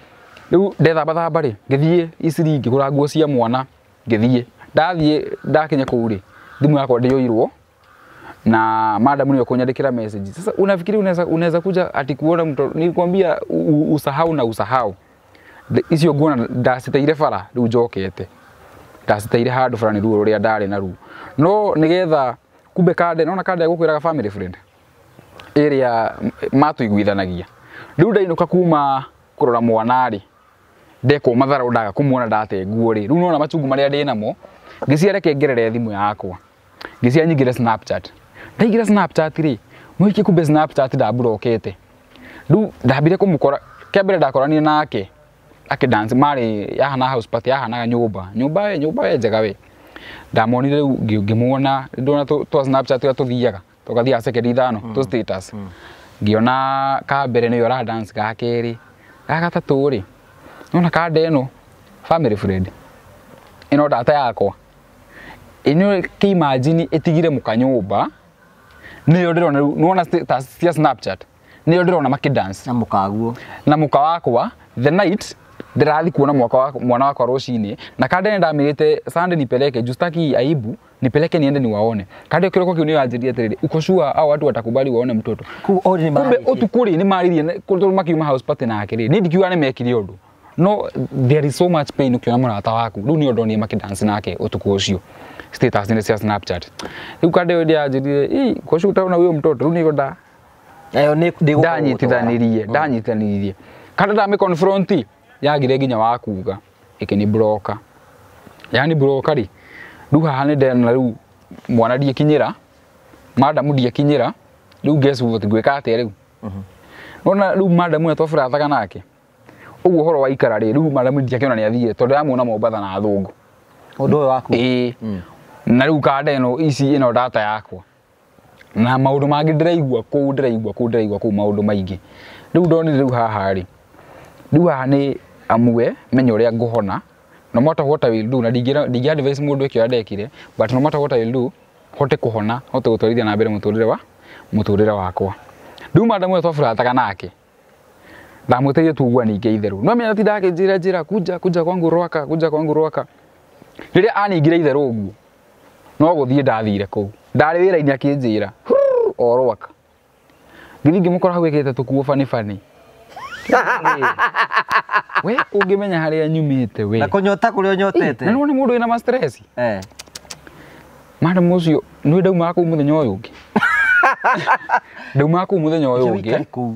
riu ndethambathamba rĩ ngĩthiĩ iciri ngĩgũra nguo cia mwana ngĩthiĩ ndathiĩ ndakinya kũu rĩ thimu yakwa ndĩyũirwo na madam niyo kunyandikira message. Sasa unafikiri unaweza unaweza kuja ati kuona mtu nilikwambia usahau na usahau. Icio nguona ndaciteire bara riu njokete. Ndaciteire handu bara ni ruo ruria ndari na ruo. No nigetha kumbe kande naona kande gukwiraga family friend. Area matu iguithanagia. Riu ndainuka kuma kurora mwanari deko mathara undaga kumuona ndate nguo ri ru nona machungu maria ndi namo ngiciare kengerere thimu yakwa ngicia nyingire snapchat ndaigira snapchat ri mwiki kumbe snapchat da brokete ru ndabire kumukora kiambere ndakorani nake dance mari ya hana house party ya hana nyumba nyumba ye nyumba ye njega we ndamonire riu ngimuona ndona to snapchat ya tuthiaga tugathiaga second ithano hmm, to status hmm. ngiona ka ni yo ra dance gakeri gagatatå ri nona kada ino family friend ino data yakwa ino imagine etigire mukanyumba niyo ndirona riu nuona ta cia snapchat niyo maki dance na mukaguo na muka wakwa the night ndirathi kuona mwaka wa mwana wakwa rucini na kande ndamirite sande nipeleke justaki aibu nipeleke niende niwaone kande kiroko kiu niwanjirie atiriri uko sure au watu watakubali waone mtoto kumbe utukuri ni maririe makiuma house party nake ri ni ndikiuga ni mekire undu no there is so much pain ukiona murata waku riu ni ondonie makidansi nake utuku ucio status ni cia snapchat riu kande yo ndianjirire kwacio utaona uyo mtoto riu nigonda ndanyitithanirie ndanyitithanirie mm. kana ndamĩconfronti yagire nginya wa kuga ĩkĩ nĩ broker yani broka rĩ rĩu haha nĩ ndena rĩu mwana ndiakinyĩra madamu ndiakinyĩra rĩu guess what ngwĩka atĩa rĩu nona mhm. rĩu madamu atwaburathaga nake uguo horo waikara ikara rä rä u marä ni nä athiä tondå yamuona mombatha na thå ngå å ndå waku ä hmm. na rä u kanda ä no ici ä data yakwa na maå ndå mangä ndä raigua kå u ndä raigua kå u ndä raigua kå u maå ndå maingä rä u amue menya å rä no matter what I will do na ndingä advice må ndå ä kä but no matter what I will do hote kå hote gå na mbere må tå rä re wa må tå rä re wakwa rä u mandamå rä a twabå ndamuteire tu uguo ninge itheru no menya tinda akinjira njira kuja kuja kwangu rwaka kuja kwangu rwaka riria aningire itheru uguo no guthie ndathire kuu ndarä wä ra-inä akä o rwaka ngäthi ngä hau äkä te tå kuo we å ngä menya harä a nyumä te we na kå nyota kå na nä må ndå wä na marä må cio nä ndaumaga kå u må thenya å yå ngä ndaumaga kå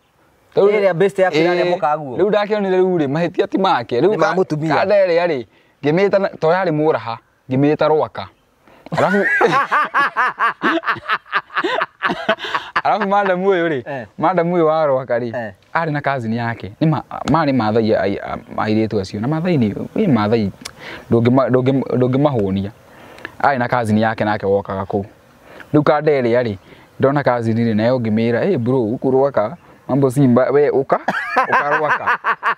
rä base yake yarä rä u ndakionire rä u rä ti make rä u ä rä a rä ngä mä ta to yarä må raha ngä mä ta rwaka arabu arabu å yå rä madam å yå wa rwaka rä eh. arä na kazini yake marä mathai airä tu acio na mathai nä mathai ndå ngä mahånia arä na kazini yake nake wokaga kå u rä u kanda ä rä a rä ndona kazini rä nayo ngä mä ra ä mburå kurwaka mambo simba we uka ukarwaka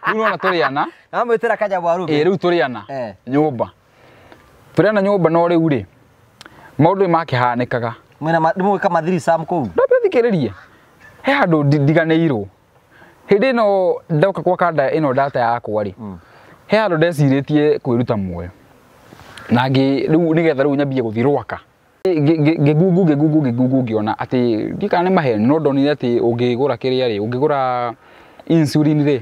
rä u nona tå rä ana namwä tä ra kanyamwaru rä u tå rä ana nyå mba tå rä ana nyå mba no rä u rä maå ndå makä hanä kaga mwä ka mathirisam kå u ndambä rä rie he handå ndiganä irwo hä ndä ä no ndoka gwakanda ä no ndata yakwa rä hmm. he handå ndecirä tie kwä ruta muoyo na ngä rä u nä getha rä u nyambie gå thi rwaka ngĩgungu ngĩgungu ngĩgungu ngĩona atĩ ndiĩ kana nĩ maheni no ndonire atĩ ũngĩgũra kĩrĩa rĩ ũngĩgũra insulin rĩ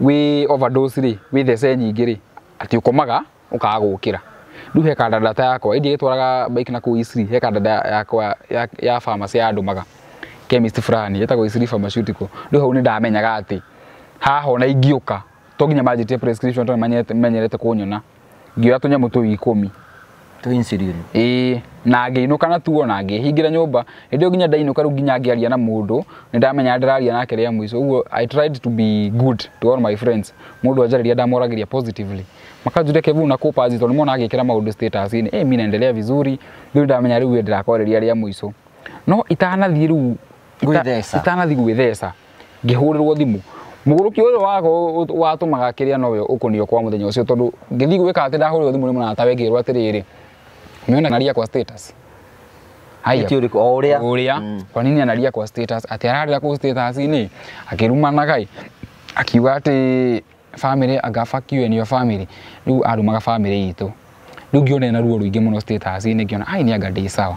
wĩ overdose rĩ wĩ thece nyingĩ rĩ atĩ ũkomaga ũkaga gũkĩra rĩu he kandada ta yakwa ĩndĩ gĩtwaraga bike na kũu Isiri he kandada yakwa ya, ya pharmacy ya andũmaga chemist fulani pharmaceutical hau ndamenyaga to nginya prescription tuhincirio ii na ngiinuka na tuo na ngihingira nyumba hindi yo nginya ndainuka riu nginya aria na mundu nindamenya ndiraria nake ria mwiso uguo i tried to be good to all my friends mundu ajariria ndamoragiria positively makanjuria kevu na kupazi tondu mona agikira maundu status ini eh mimi endelea vizuri riu ndamenya riu ndirakoreria ria muiso no itana thi riu gwithesa itanathii gwithesa ngihurirwo thimu muguruki uyu wako watumaga kiria we ukunio kwa muthenya ucio tondu ngithii gwika ati ndahurirwo thimu ni munata wengirwo atiriri Umeona analia kwa status. Haya. Uria. Uria. Mm. Kwa nini analia kwa status? Ati araria kwa status ni na kai. Akiuga ati family aga fuck you and your family. Riu arumaga family ito. Riu gyo na ruo ruingi muno status ni ngiona ai ni anga ndi sawa.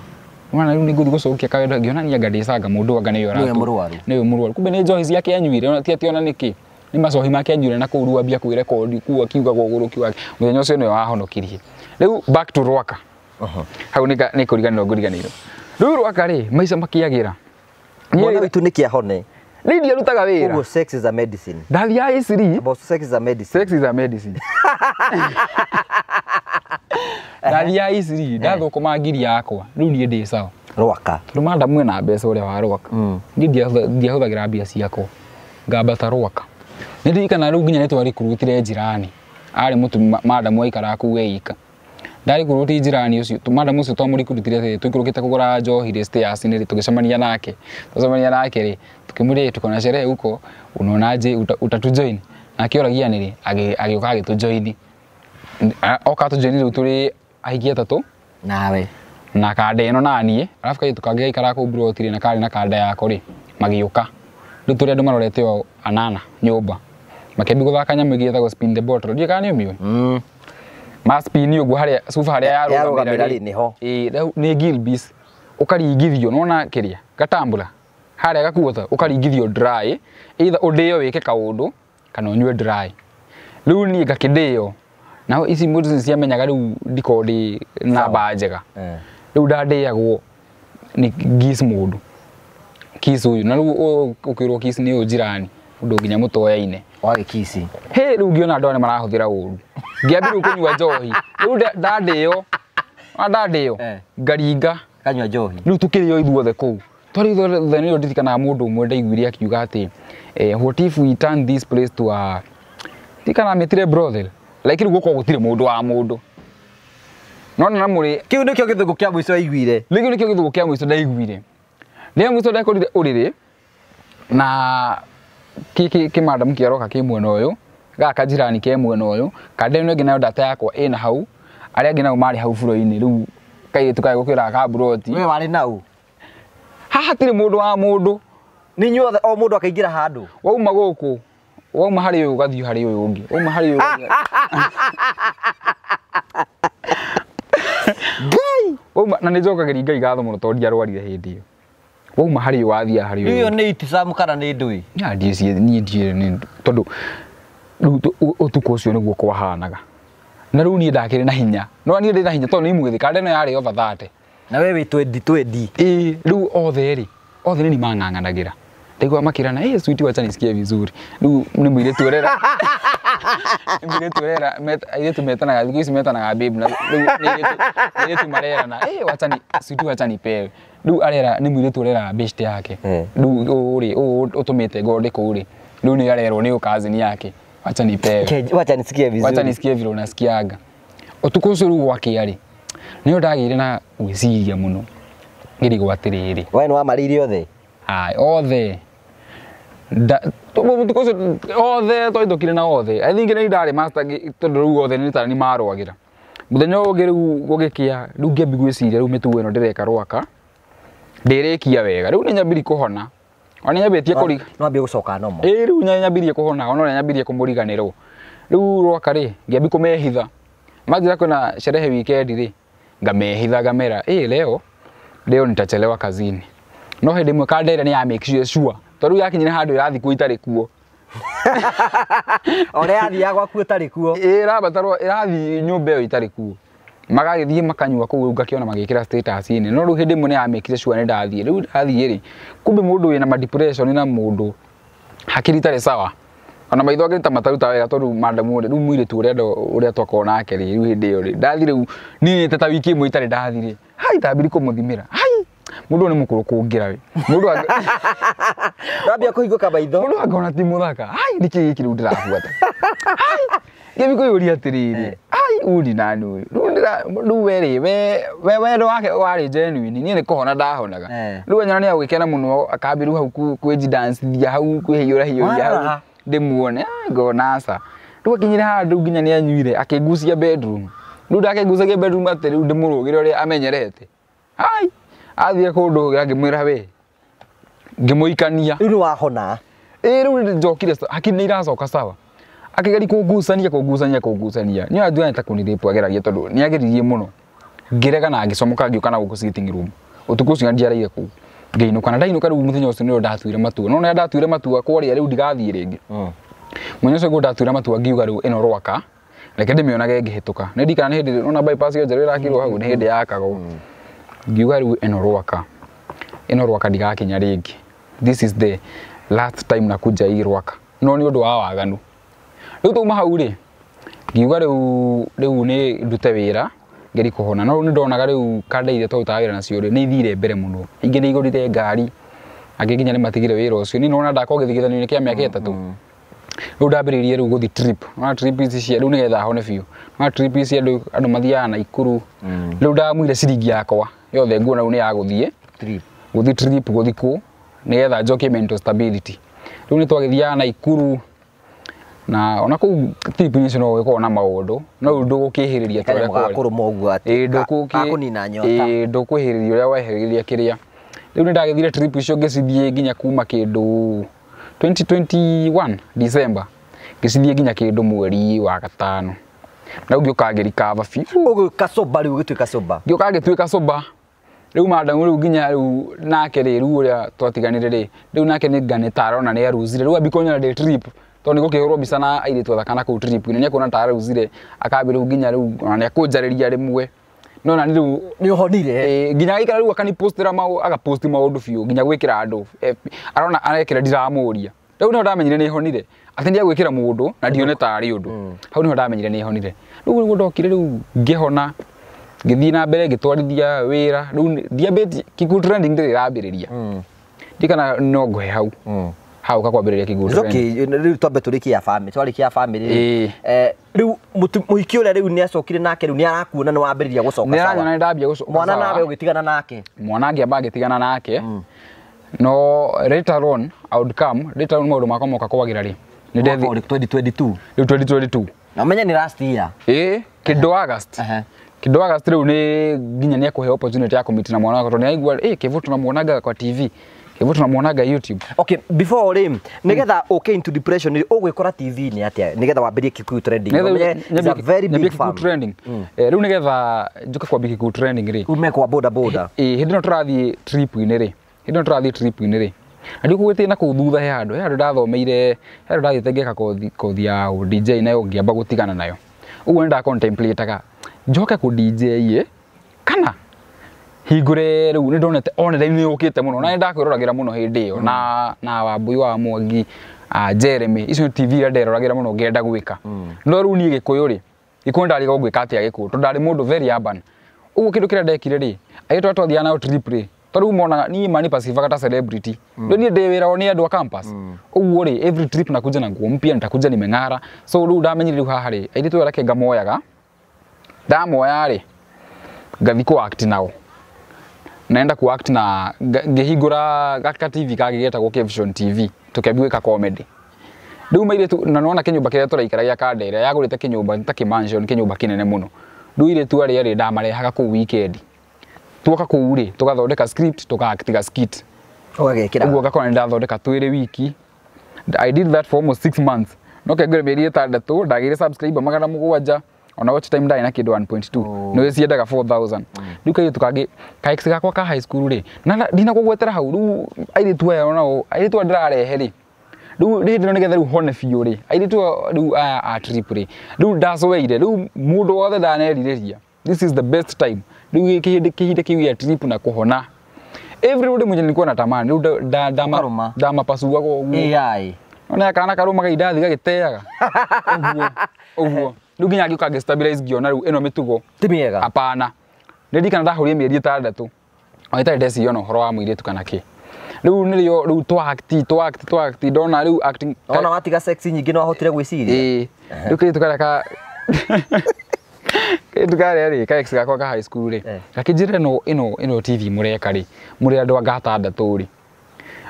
Mwana riu ninguthi gucokia kawendo ngiona ni anga ndi saga mundu anga ni ratu. Ni murwaru. Ni murwaru. Kumbe ni njohi ciake anyuire ona ti ati niki nä macohi make anyuire na kå u ruambia kwä kwa kuu akiugaga å gå rå ki wake må thenya å cio hau nä kå riganä rwo ngå riganäirwo rä u rwaka rä maica makiagä ra mwana witå nä kä ahone rä ndi arutaga wä ra ndathiaga ndathiaga ndathå kå ma ngiri yakwa rä u niä ndä cao rwaka rä mandamue na mbeca å rä a wa rwaka mm. niä ndiahå thagä ra mbia ciakwa ngambata rwaka nä ndirikana rä u nginya nä twarä kurutire njirani arä må tu mandamue aikaraga kuu eika ndari kå rå ti njirani å cio madam å cio twamå rä tå ikä rå kä te kå gå ra njohi rä rä tå gä cemania nake twacemania nake rä tå kä mwä rä tuko na sherehe huko unaona tu join nake å ragia nä rä agä å ka agä tå joini oka tå joini rä u tå rä ahiki atatå nawe na kanda ä no naniä arabu kaä tå kangä gaikara kå mburoti na karä na kanda yako rä magä å ka rä u tå rä andå marorete anana nyå mba makämbi gå thaka nyamå ä gä etagwo ndiä kana nä å mä mm maspini uguo haria sufa haria yarugamira niho riu ni ho e gilbis ukari ukaringithio nona kiria gatambura haria gakuota ukaringithio dry either undio wike kaundu kana unywe dry riu ni ngakindio na ici mbutu ni ciamenyaga riu ndiko ndi namba njega eh. riu ndandiagwo ni gis mundu kisu uyu na riu ukirwo kisu ni uyu njirani undu nginya mutoyaine warä kici hä rä u ngä ona andå nä marahå thä ra å ru ngä ambä rä u kå nyua njohi rä u ndandä yo ah, ndandä yo eh. ngaringa kanyua njohi rä u tå kä rä o ithuothe kå u twarä ithuothe nä yo ndirikanaga må ndå å mwe ndaiguire akiuga atä eh, what if we turn this place to a ndirikanaga mä tire brothel lakä rä u gå korwo gå tirä må ndå wa må ndå no na må rä kä u nä kä o gä thå gå kä a må ico aiguire rä u nä kä o gä thå gå kä a må ico ndaiguire rä a må ico ndekå rire å rä rä na kä madam kä aroka kä mwena å yå gaka njirani ke mwena å yå kandeno ä ngä nayo ndata yakwa ä na hau arä angä nao marä hau burå-inä rä u kairä tå kagä gå kä raga kamburoti we warä nau haha tirä må ndå wa må ndå nä inyuothe o må ndå akaingä ra handå wauma gå kå wauma harä å yå gathiå harä å yå å ngä wauma harä å yå ngai na nä njokagä ri ngai gatho må no tondia hä ndä ä yo wauma harä wathia harä ä yo nä iticamu kana nä ndå ä niä ndiä tondå rä u å tukå å cio nä guo kwahanaga na rä u niä ndakä rä na hinya no niä ndä na hinya tondå nä imwä thä kande ä no yarä ova thate na we wä twendi twendi ä rä u othe rä othe nä ni mang'ang'anagä ra ndaigua makirana hey, switi wacha nisikie vizuri riu ni mwiretu urera mwiretu urera airetu metanaga thiku ici metanaga babe na riu niiretu marerana hey, wacha wachani switi wacha nipewe u arera nä mũirĩtu ũrera bĩcite yake tå mä te ũũ ũtũmĩte rä rĩ riu nä arerwo nä ũkazini yake wacha nipewe wacha nisikie vizuri wacha nisikie vile unasikiaga ũtukũ ũcio rĩu gwakĩa rĩ nĩo ndagĩire na gwĩciria mũno ngĩrigwo atĩrĩrĩ we nĩ wamarĩire othe ai othe mũtukũ ũcio othe twahĩtũkire na othe ningĩ nĩ ndarĩ master tondũ rĩu othe nĩ tani marũagĩra mũthenya ũyũ ũngĩ rĩu gũgĩkĩa rĩu ngĩambi gwĩciria rĩu mĩtugo ĩno ndĩreka rwaka ndirikia wega riu ninyambirie kuhona ona nyambitie kuri no ambie gucoka nomo ä rä u nyambirie kå ona rä nyambirie kå må riganä rwo rä u rwaka rä kå mehitha sherehe wikendi rä ngamehitha ngamera ä leo leo nitachelewa kazini no hä ä mwe kandere nä yamä tondå yakinyä nä handå ĩrathiä kuo itarä kuo ona yathiaga gwaku ĩtarĩ kuo ĩrabatarwo ĩrathiĩ nyũmba ĩyo itarĩ kuo magagithie makanyua kuu ngakiona magikira status ini no ru hindi mune amekire sure ni ndathie ru ndathie ri kumbe mundu wina ma depression na mundu hakiri tare sawa ona maitho angä ta mataruta wega tondå mandamu rä rä u tu å renda å rä a twakorwo nake rä rä u hä ndä ä yo rä ndathi rä wiki ä mwe itarä ndathi hai tambiri kå må thimä ra hai må ni nä må kå rå kå ngä ra wä ndambia kå hingå ka maitho må ndå hai nä kä gä kä rä u gä kå yå ria atä rä rä uni nani å yå rä u we wendo wake warä njenuini niä nä kå hona ndahonaga eh. rä u anyona nä agå gä kena må no akambä rä u hau kwä njidancithia hau kwä hä å ra hä å ria hau ndä muone ngonaca rä u akinyä re handå nginya nä anyuire akä ngucia bedroom rä u ndakä ngucagia bedroom atä rä u ndä må rå gä re å rä a amenyerete ai athire kå ndå ngä mwä ra we ngä må ikania rä u nä wahona ä rä u njokire hakiri nä iracoka sawa akigeria kungucania kungucania kungucania nä andu aya takunirä ageragia tondå nä ageririe må no ngärega na ngäcomoka ngäuka na gå kå sitting room utuku ucio ndiaraire kuu ngäinåka na ndainåka rä u må thenya å cio nä ndatuire matua no nä ndatuire matua kwarä a rä u ndigathiä rä ngä hm. mwenya å cio guo ndatuire matua ngiuga rä u rwaka reke ndä mä onage ngä hä tå ka nä ndikana nä hä ona bypass yo njerå ä rakirwo hau nä hä ndä yakagwo hm. ngiuga rä u rwaka ino rwaka ndigakinya ringi this is the last time nakuja ii rwaka no ni å wa waganu riu tuma hau ri ngiuga riu u ni ndute wira ngeri kuhona no ni ndonaga riu kandeithia to utawira nacio ri ni thire mbere muno ingi ni igurite ngari angi nginya ni matigire wira ucio ni nona ndakwa githigithanio-ini kia miaka itatu mm-hmm. riu ndambiririe u guthi trip ona trip ici cia riu nigetha hone biu ona trip ici andu mathiaga na ikuru mm. riu ndamwire ciringi yakwa yothe nguona riu ni yaguthie guthi trip guthi kuu nigetha njokie mental stability riu ni twagithiaga na ikuru na ona ku u ni sino ko no gä na maå ndå no rä u ndå gå kä hä rä ria tå ndå kwä hä ndu ku hiriria ya a weherä ria kä rä a rä u nä ndagä trip icio ngä nginya kuma kindu 2021 december ngä cithiä nginya kä mweri wa gatano na u ukagiri kava fi ugi kasoba riu gitwe kasoba ngi ka ngä tuä ka rä u mandamu rä u nginya rä nake rä uria twatiganire ri riu nake ni nganä tarona nä aruzire rä u de trip to nä gå bisa na airä tu athakana ku trip ni nĩekuona tarä u uzire akambä rä u nginya rä na ni akå njarä rä mwe no na rä u nä å honire nginya agaikara rä u akanipostera agaposti aga ndå biå nginya gwä ginya gwikira andå arona arekira diramuria ndiramå ni rä u nä ndamenyire nä honire atendi agwikira mundu na ndione tarä å undu mm. hau nä ho ndamenyire nä honire rä u gå ndokire rä u ngä na mbere ngitwarithia wira wä ra rä u ndiambä tie kikutrending ndä mm. ndikana no ngåhe hau mm hau kakwa kigundo riu twambe tå rä kä a bamä twarä kä a bamä rä eh må muhiki å rä a nä acokire nake rä u arakuona nä wambä rä ria gå coka nä ndambia mwana nawe å tigana nake mwana ngä amba tigana nake mm. no later on outcome later on maundu makwa moka kwagirari ri ni ndethi 2022 2022 na menye ni last year eh kido august uh -huh. august riu ni nginya ni akuhe opportunity ya kumiti na mwana wako ni aigua eh kivutu na mwonaga kwa tv hivå tunamwonaga youtube okay before rä nä okay into depression å gwä kora tv-inä atä nä getha wambä rie kiku rä u nä getha njå ke kwambia kiku rä ume kwa boda boda hä eh, eh, ndä no tårathiä trip-inä rä hä ndä no tårathiä trip-inä rä na ndiå kå na kå thutha he handå he handå ndathomeire he handå ndathiä te kothi ya dj nayo ngä amba gå tigana nayo å guo nä ndaga njoke kå dj kana hingo re ni u nä ndonete onere nä å kä te må na nä ndakwä roragä ra må no hä ndä ä hmm. na na wambui wa mwangi ah, jeremy icio tv iria nderoragä ra må muno ngä gwä ka hmm. no rä ni niä gä kå yå rä gä kå nä ndarigwo ngwä ka atä a gä very urban å guo kira ndå kä rä a ndekire rä agä twa twathiaga nayo trip rä tondå u monaga niä mani pacivaga ta celebrity rä ni ndä wä rao nä a campus å hmm. guo every trip nakunja na nguo mpia nitakunja nä mengara so rä u ndamenyire rä u haha rä airä tå reke ngamoyaga ndamoya rä ngathi kå nao naenda kuact na gehigura gaka tv kangä gä kevision tv tå ka comedy ndu maire tu na nona kinyumba nyå mba kä rä a tå raikara gä ta kä kä nyå mba kä nene må no rä u irä tu arä erä ndamarehaga kå u wikendi tuoka kå u rä tå gathondeka tå gaaktiga guo ngakorwo nä ndathondeka twä wiki i did that for almost 6 months nokegure kengere mä eri ä tandatå ndagä magana må ona watch time ndari na kindu 1.2 no ka 4000 duka kaitu kangi kaiks gakwa ka high school ri na dina ndina kugwetera hau riu airitu aire tu airitu re ri riu rä ndä nĩgetha rĩu hone fi biå aire tu rĩu a trip ri rĩ mudo wa da mũndũ ri ndanerirĩria this is the best time ki ki kĩhinda ki ya trip na ko kũhona everybody da ma pasu wa ko ai ona kana karuma karũmaga indathi gagĩteaga ũguo ũguo riu nginya ngiuka ngestabilize ngiona riu ino mitugo ti miega hapana ndirikana ndahurie mieri itandatu ona itari ndeciria ona horo wa mũirĩtu kana kĩ riu nirio riu twakti twakti twakti ndona riu acting ona watiga sex nyingi no wahotire gwiciria ii riu kiritu karia ka tu karia ri ka ex gakwa ka high school ri gakinjira no ino ino tv mureka ri muri andu anga atandatu ri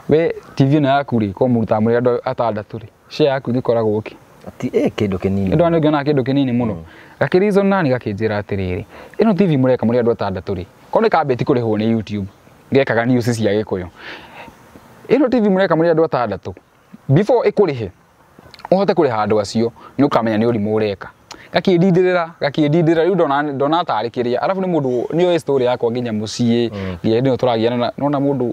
we tv ino yaku ri ko muruta muri andu atandatu ri share yaku nikoragwo ki ti ä kä ndå kä nini ndå nä å ngä kä ndå kä nini nani gakä njä ra atä ä no tv må reka må rä andå atandatå rä korwo nä youtube gekaga news cia gä kå tv må reka må rä before ä kå rä he acio nä å kamenya nä å rimå å reka gakindindä gakindindä rä u ndona tarä kä rä a arabu story yakwa nginya må ciä mm. nginya nä å tå ragia nona må ndå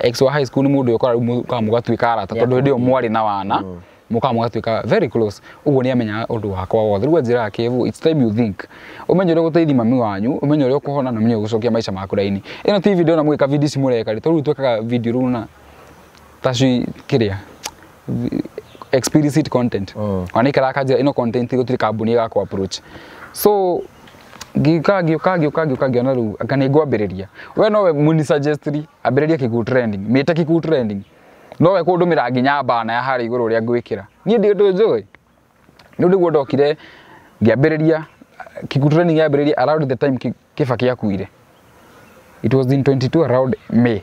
nä må ndå å kora rä arata tondå hä ndä mwarä na wana mm muka mugatuika very close ugo ni amenya undu wakwa wothe rĩu njĩra kevu it's time you think umenyo ũrĩa ũgũteithia mami wanyu umenyo ũrĩa kuhona na umenye ũgũcokia maisha maku raini ĩno ti video na mũgĩka video ici mũreka rĩ to rĩu twĩkaga video rĩu na taci kĩrĩa explicit content mm. kala njĩra ino content kabuni kambuni ĩgakũ approach so ngiuka ngiuka ngiuka ngiuka ngiona ru kana ngwambĩrĩria we nowe mũni suggest ambĩrĩria kiku trending mĩte kiku trending no we kundumira nginya bana ya hari iguru ria ngwikira nie ndi ndu njui ni ndiguo ndokire ngiambiriria kikutu training yambiriria around the time kifa kia kuire it was in 22 around may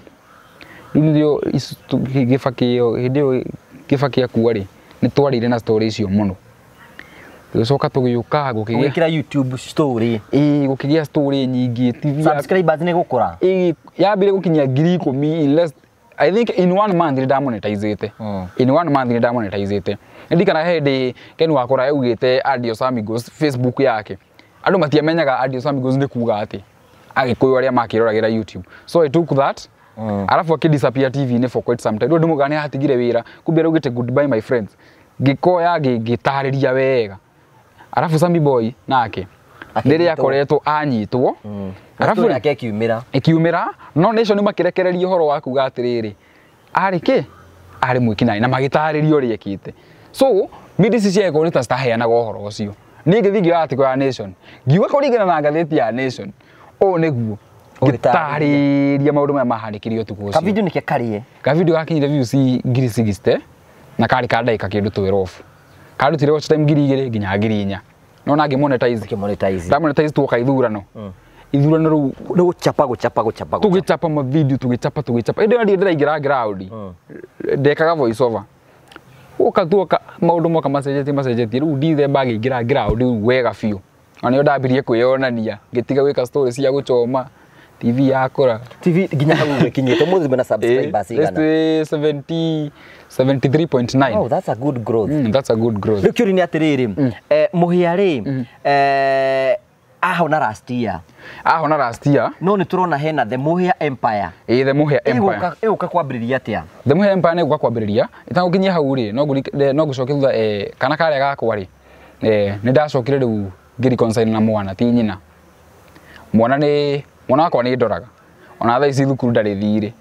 riu ndio kifa iyo hindi kifa kia akua ri ni twarire na story icio muno tugicoka tugiuka gukigia youtube story ii gukigia story nyingi tv subscribers ni gukura ii yambire gukinyia ngiri ikumi in less i think in one month ndamonetizite oh. Hmm. in one month ndamonetizite ndikana hindi ken wakora augite adios amigos facebook yake andu matiamenyaga adios amigos ni kuga ati agikuyu aria makiroragira youtube so i took that mm. alafu akidisappear tv ni for quite some time ndu mugane hatigire wira kumbe rugite goodbye my friends ngikoya ngitariria wega alafu sambi boy nake ndiri akoretwo anyitwo mm arabu yake ikiumira ikiumira no nation ni makirekereria horo wa kuga atiriri ari ki ari mwikinani na magitaririo uri ekite so midisi cia ko ni ta staheanaga horo ucio ni ngithingio article ya nation ngiuga kuringana na ngatheti ya nation ũũ nĩguo ngĩtarĩria maũndũ maya mahanĩkire ũtukũ ũcio kavideo nĩke karie kavideo gakinyire views ngiri sixty na karĩ ka ndagĩka kĩndũ twĩ rofu karutire watch time ngiri igĩrĩ nginya ngiri inya no na ngĩmonetize ndamoretize tuoka ithurano mm ithurano rä u rä gucapa gucapa gucapa tå gä capa mavideo tå gä capa tå gä capa ä ndä ndä ndä raingä ra ground hm. ndekaga voice over woka tuoka maå ndå moka macenjetie macenjetie rä u ndithemba agä ingä ra ground rä u wega biå ona nä o ndambirie kwä yonania ngä tiga gwä ka cia gå coma tv yakora tv nginya hau ikinyite muthi mena eh, subscribers igana eh 70 73.9 oh that's a good growth mm, that's a good growth rä kä å ri nä atä rä rä må hä ahona na rastia ahona na rastia no nä tå rona hena the muhia empire ä the muhia empire ä gå ka kwambä rä ria atä the muhia empire nä gå ka kwambä rä ria tagå kinyia hau rä no ngå coke thutha kana karä a gakwa rä nä ndacokire rä u ngä na mwana ti nyina mwana nä mwana wakwa nä ndoraga ona thaa ici thukuru ndarä thirä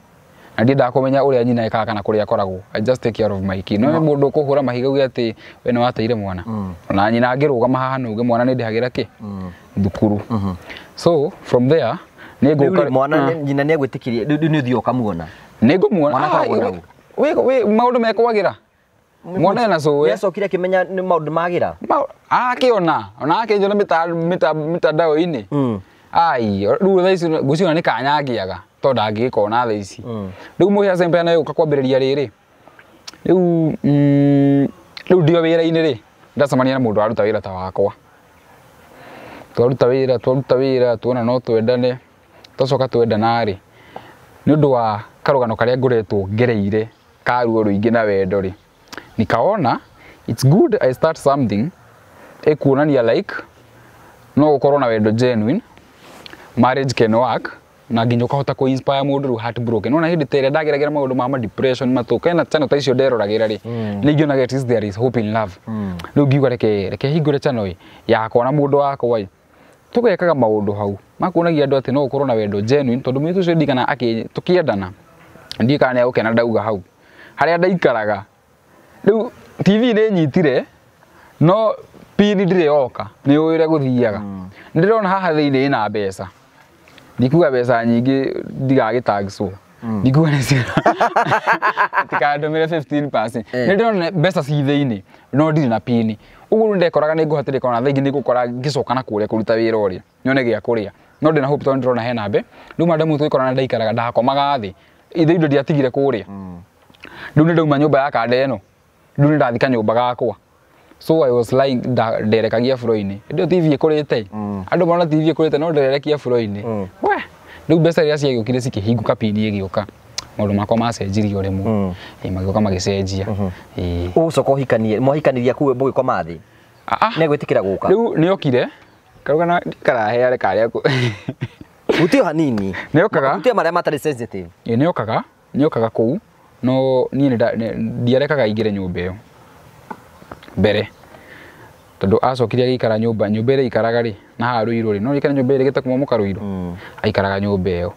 na ndiendaga kũmenya ũrĩa nyina ekaga kana kũrĩa akoragwo i just take care of my kid no mũndũ ũkũhũra mahiga uge atĩ we nĩ wateire mwana mm. na nyina angĩrũgama haha na uge mwana nĩ ndĩhagĩra kĩ mm. thukuru mm-hmm. so from there nĩ ngũka mwana ah. nyina nĩ agwĩtĩkirie rĩu nĩ ũthiĩ ũkamuona nĩ ngũmuona ah, maũndũ mekwagĩra mwana ena cũĩ acokire akĩmenya nĩ maũndũ magĩra akĩona ona mita mĩtandao-inĩ mm. ai rĩu thaa ici ngũciona nĩ kanyangiaga angä gä ona tha ici u må hĩa cembe rä ka rä rĩrĩ rä u ndio wĩra-inĩ rĩ ndacemania na ndå waruta ra ta wakwa twaruta wĩra twaruta ra tuona no twendane twacoka twendana nä å ndå wa karũgano karĩa ngoretwo ngereire ka ruo rũingĩ na wendo rĩ nikaona it's good i start something ĩkuonania like no ũkorwo na wendo genuine marriage can work na nginya ukahota kå inspire må ndå rä u heartbroken ona hä ndä tä ä rä a ndagä ma madepression matå kaena chano ta icio nderoragä ra rä hmm. nä ingionaga at there is hope in love hmm. rä u ngiuga reke reke hingå re chano yakwa na må ndå wakwa tå gekaga maå ndå hau makuonagia andå atä no å korwo na wendo genuine tondå mä tå cio ndikana tå kä endana ndiä kana nä agå kena ndauga hau harä a ndaikaraga rä u tv nä nyitire no pini ndä rä oka nä å ä re gå thiaga hmm. nä ndä rona haha thä inä na mbeca ndikuga mbeca nyingi ndigagä tag so mm. ndikuga nä cia tikandå mä re nä eh. ndärona mbeca ci thä-inä no ndirä na pini å guo ndekoraga nä ngå hatärä kana thaingä nä ngå kora ngä coka na kå rä a kå ruta wä ra å rä a nyone gä a kå rä a no ndä na hope tondå nä ndärona hena mbe rä u mandamu tå gä korana ndaikaraga ndakomaga thä ithe indo ndiatigire kå rä a rä u nä ndauma nyå mba yakanda ä no rä u nä ndathika nyå mba gakwa so i was lying nderekagia buro-inĩ ĩndĩ tv ĩkũrĩte mm. andũ mona tv ĩkũrĩte no ndererekia buro-inĩ mm. we rĩu mbeca rĩrĩa ciagĩũkire cikĩhingũka pini ĩgĩũka maundu makwa macenjirie rimwe mm. magĩũka magĩcenjia mm-hmm. ũgũcoka ũhikanie mwahikaniria kuo mũgĩkoma thĩ ah, ah. negwĩtĩkĩra gũka rĩu nĩokire karugana karaheare karĩa gutio hanini nĩokaga gutio marĩa matarĩ sensitive nĩokaga nĩokaga kũu no niĩ ndiarekaga aingĩre nyũmba ĩyo mbere tondu acokire agikara nyumba nyumba ire ikaraga ri na haha ruiro ri no ikara nyumba ire gita kumamuka ruiro mm. aikaraga nyumba iyo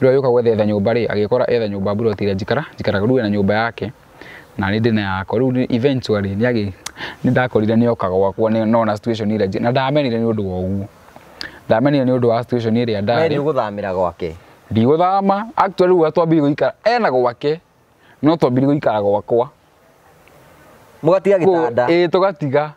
ro yuka gwetha nyumba ri agikora etha nyumba burotire jikara jikara ruwe na nyumba yake na nä ndä na yakwa rä u eventually nä agä nä ndakorire nä okaga gwakwa nona situation ä na ndamenire nä å ndå wa å guo ndamenire nä å ndå wa situation ä rä a ndarä gå thamä gwake ndigå thama rä u twambire gå ikara ena gwake no twambire gå ikara gwakwa mugatiga gitanda ä tugatiga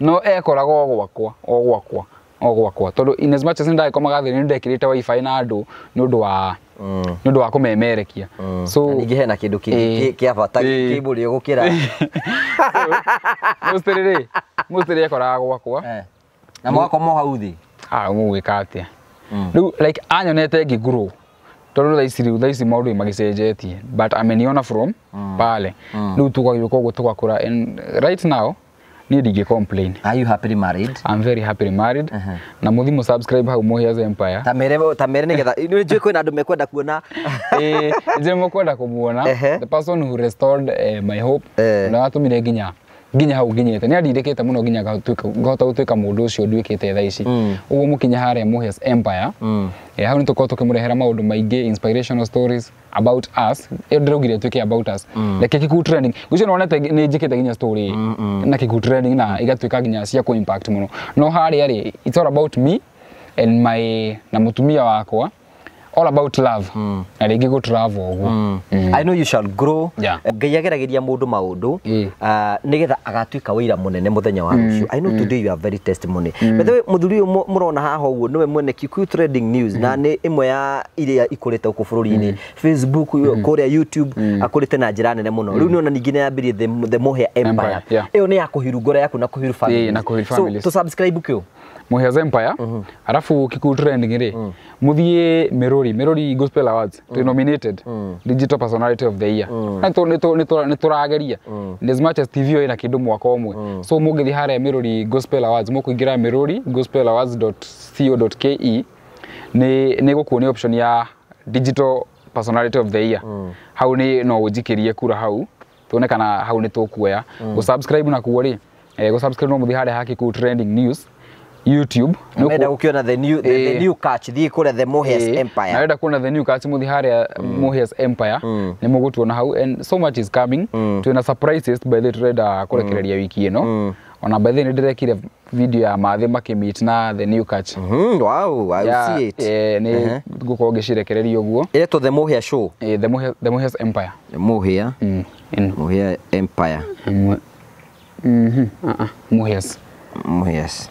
no ekoraga eh, ogwakwa ogwakwa ogwakwa tondu as much as ndagikomaga thä nä ndekirite wifi na andå nä å ndå wa mm. nä å wa kå memerekia mm. ningä hena kä ndå kä abata kä mbå rä å gå ekoraga gwakwa eh. na mwako mo hauthi ah må gwä ka atä rä anyonete ngä tondu thaiciriu thaici maundu magicenjetie but ameniona from mm. pale mm. riu tukagä koguo tugakå right now niä ndingä complain are you happily married i'm very happily married na må thimu subscribe hau mohias empire tamere tamere nigetha nä njå kwä na andå mekwenda kuona njä mekwenda kå muona the person who restored uh, my hope eh. na watå mire nginya nginya hau nginyite nä aririkite må no nginya ngahota gå tuä ka må ndå å cio nduä te thaa ici å mm. guo må kinya harä a muhes empire mm. hau nä tå korwo tå kä må rehera maå ndå inspirational stories about us ä ndäraugire tuä ke about us reke mm. kiku trending gå no nonete nä njä kä te nginya story na kiku trending na igatuä ka nginya cia ku impact må no no harä it's all about me and my na må tumia wakwa all about love hmm. na rä ngä gå travel å guo mm. mm. i må ndå maå ndå nä getha agatuä ka wä ira må nene må thenya wa rå cio må thuri å yå må rona haha å guo nä we mwene na hmm. nä ä mwe ya iria ikå rä te gå kå bå rå ri kå rä a youtube hmm. akå rä te na njä ra nene må no rä u nä ona ningä nä yambä the mohia empire ä yo nä yakå hirungora yaku na kå hiru tå kä å muheza empire uh -huh. alafu kiku trend ngire uh -huh. muthie merori merori gospel awards uh -huh. to nominated uh -huh. digital personality of the year uh -huh. na turageria uh -huh. as much as tv ina kindu mwaka omwe uh -huh. so mugithi haria merori gospel awards moku mukuingira merori gospel awards.co.ke ni ni gukuonia option ya digital personality of the year mm. hau ni no unjikirie kura hau tuone kana hau ni tukuoya mm. Uh-huh. gusubscribe na kuo ri eh, gusubscribe no muthi haria haki ku trending news YouTube Nenda ukiona the new the, eh, the new catch the kuria the Mohias eh, Empire. naenda kuona the new catch hari ya mm. Mohias Empire mm. ni mugo mugutuona how and so much is coming mm. twina surprises by the turenda kurekereria mm. kireria wiki ino mm. ona by the ni kire video ya mathi makimit na the new catch mm -hmm. wow i yeah, see it eh, ni uh -huh. gukorwo ngicirekereria uguo to the Mohia show eh, the Mohia the Mohias Empire the Mohia mm. In. Mohia Empire mm. Mm -hmm. uh -uh. Mohias Mohias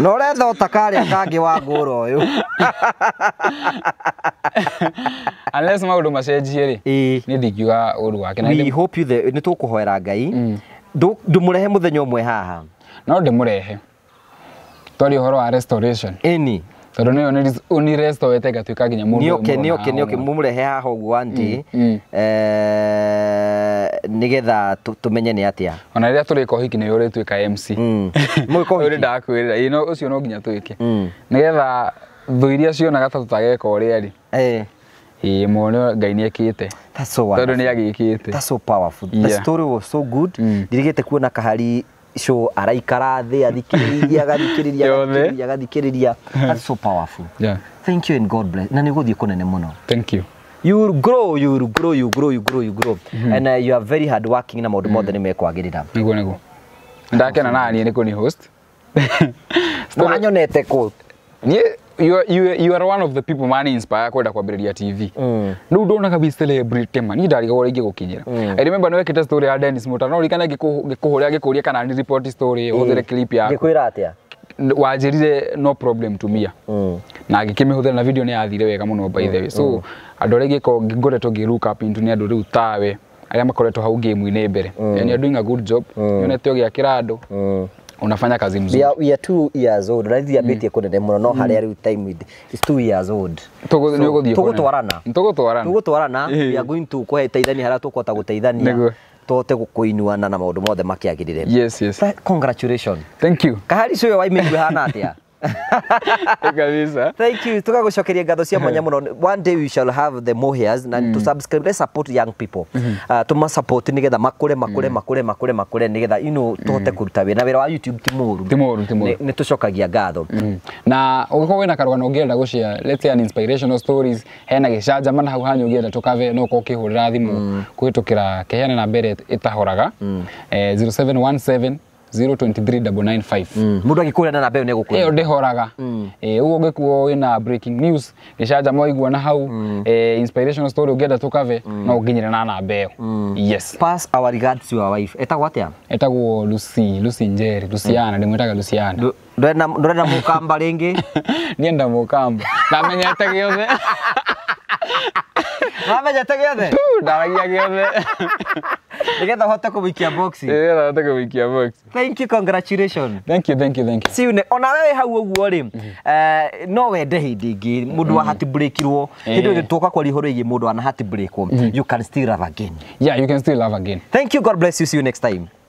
no retha utakaria kangi wa ngoro uyu unless maundu macenjie ri ni ndingiuga uru wake we hope you the ni tukuhoera ngai mm. ndumurehe muthenya umwe haha no ndimurehe twari uhoro wa restoration ini tondå nä yo nä ka nginya må må rehe haha å guo anti mm, mm. eh, nä getha tå menye nä atä a ona rä rä a tå rä ka hiki nä yo rä tuä ka mc rä ndakwä rä ra å cio no nginya twä ke mm. nä getha thå iria cionaga ta tå tageka å rä arä ä mwone ngai nä ekä te nä agä kä te ndä te kuona kahari show araikara thä that's so powerful yeah thank you and god bless na nä gå thiä kå nene thank you you grow you grow you grow you grow you grow mm -hmm. and uh, you are very hard working na maundu mothe mm-hmm. ni mekwagirira niguo niguo ndakena na niä nä kå nä nete kå niä you are, you, are, you are one of the people mani inspire kwenda kwa kwambiriria tv mm. no ndona kabi celebrity man ni dali gwa gego gukinyira mm. i remember no kita story ya Dennis Mutano uri kana gikuhuria gikuria kana ni report story mm. uthere clip ya. gikwira atia Wajirize no problem tumia mm. na agikimihuthira na video ni athire wega muno by the way so mm. andu aria giko ngoretwo ngi look up into ni andu riu tawe aria makoretwo hau game-inä mbere mm. yani doing a good job mm. nä onete å gä akä unafanya kazi mzuri we are two years old na beti mm. bitie kunene muno no mm. haria riu time with is two years old ni twarana. twarana. tugutwarana twarana. we are going to kuhe teithania haria tukwota guteithania tote gukuinuana na maundu mothe makiagirire yes yes congratulations thank you kahari make waimenigwe hana atia kabisa thank you tuka tukagucokeria ngatho cia mwanya eh. muno one day we shall have the mohias na mm. to subscribe let's support young people mm -hmm. uh, tuma support nigetha makure makure mm. makure makure makure nigetha you know tohote mm. kuruta wira wa youtube ti muru ti muru ti muru ni tucokagia ngatho mm. na uko wina karugano ngienda gucia let's say an inspirational stories hena gicanja mana hau hanyu ngienda tukave no ko kihurira thimu mm. kuhitukira kehena na mbere itahoraga mm. eh, 0717 mm. mundu agikura na namba iyo negukura iyo ndihoraga mm. eh uwo ngikuo wina breaking news na hau mm. eh inspirational story ungenda tukave mm. no na namba ä mm. yes pass our regards to wife etagwo atia etagwo Lucy Lucy Njeri Luciana ndimwitaga mm. Luciana du ndurenda ndurenda mukamba ringi nienda mukamba namenyete giothe mama Wamenyete gĩothe? Ndaragia gĩothe. Nigetha ũhote kũwikia box. Nigetha ũhote kũwikia box. Thank you, congratulations. Thank you, thank you, thank you. See you ona wewe hau ũguo rĩ, no wende hĩndĩ ingĩ mũndũ wa heart break irwo, hĩndĩ ĩngĩ tuoka kwaria ihoro igĩ mũndũ ana heart break you can still love again. Yeah, you can still love again. Thank you, God bless you, see you next time.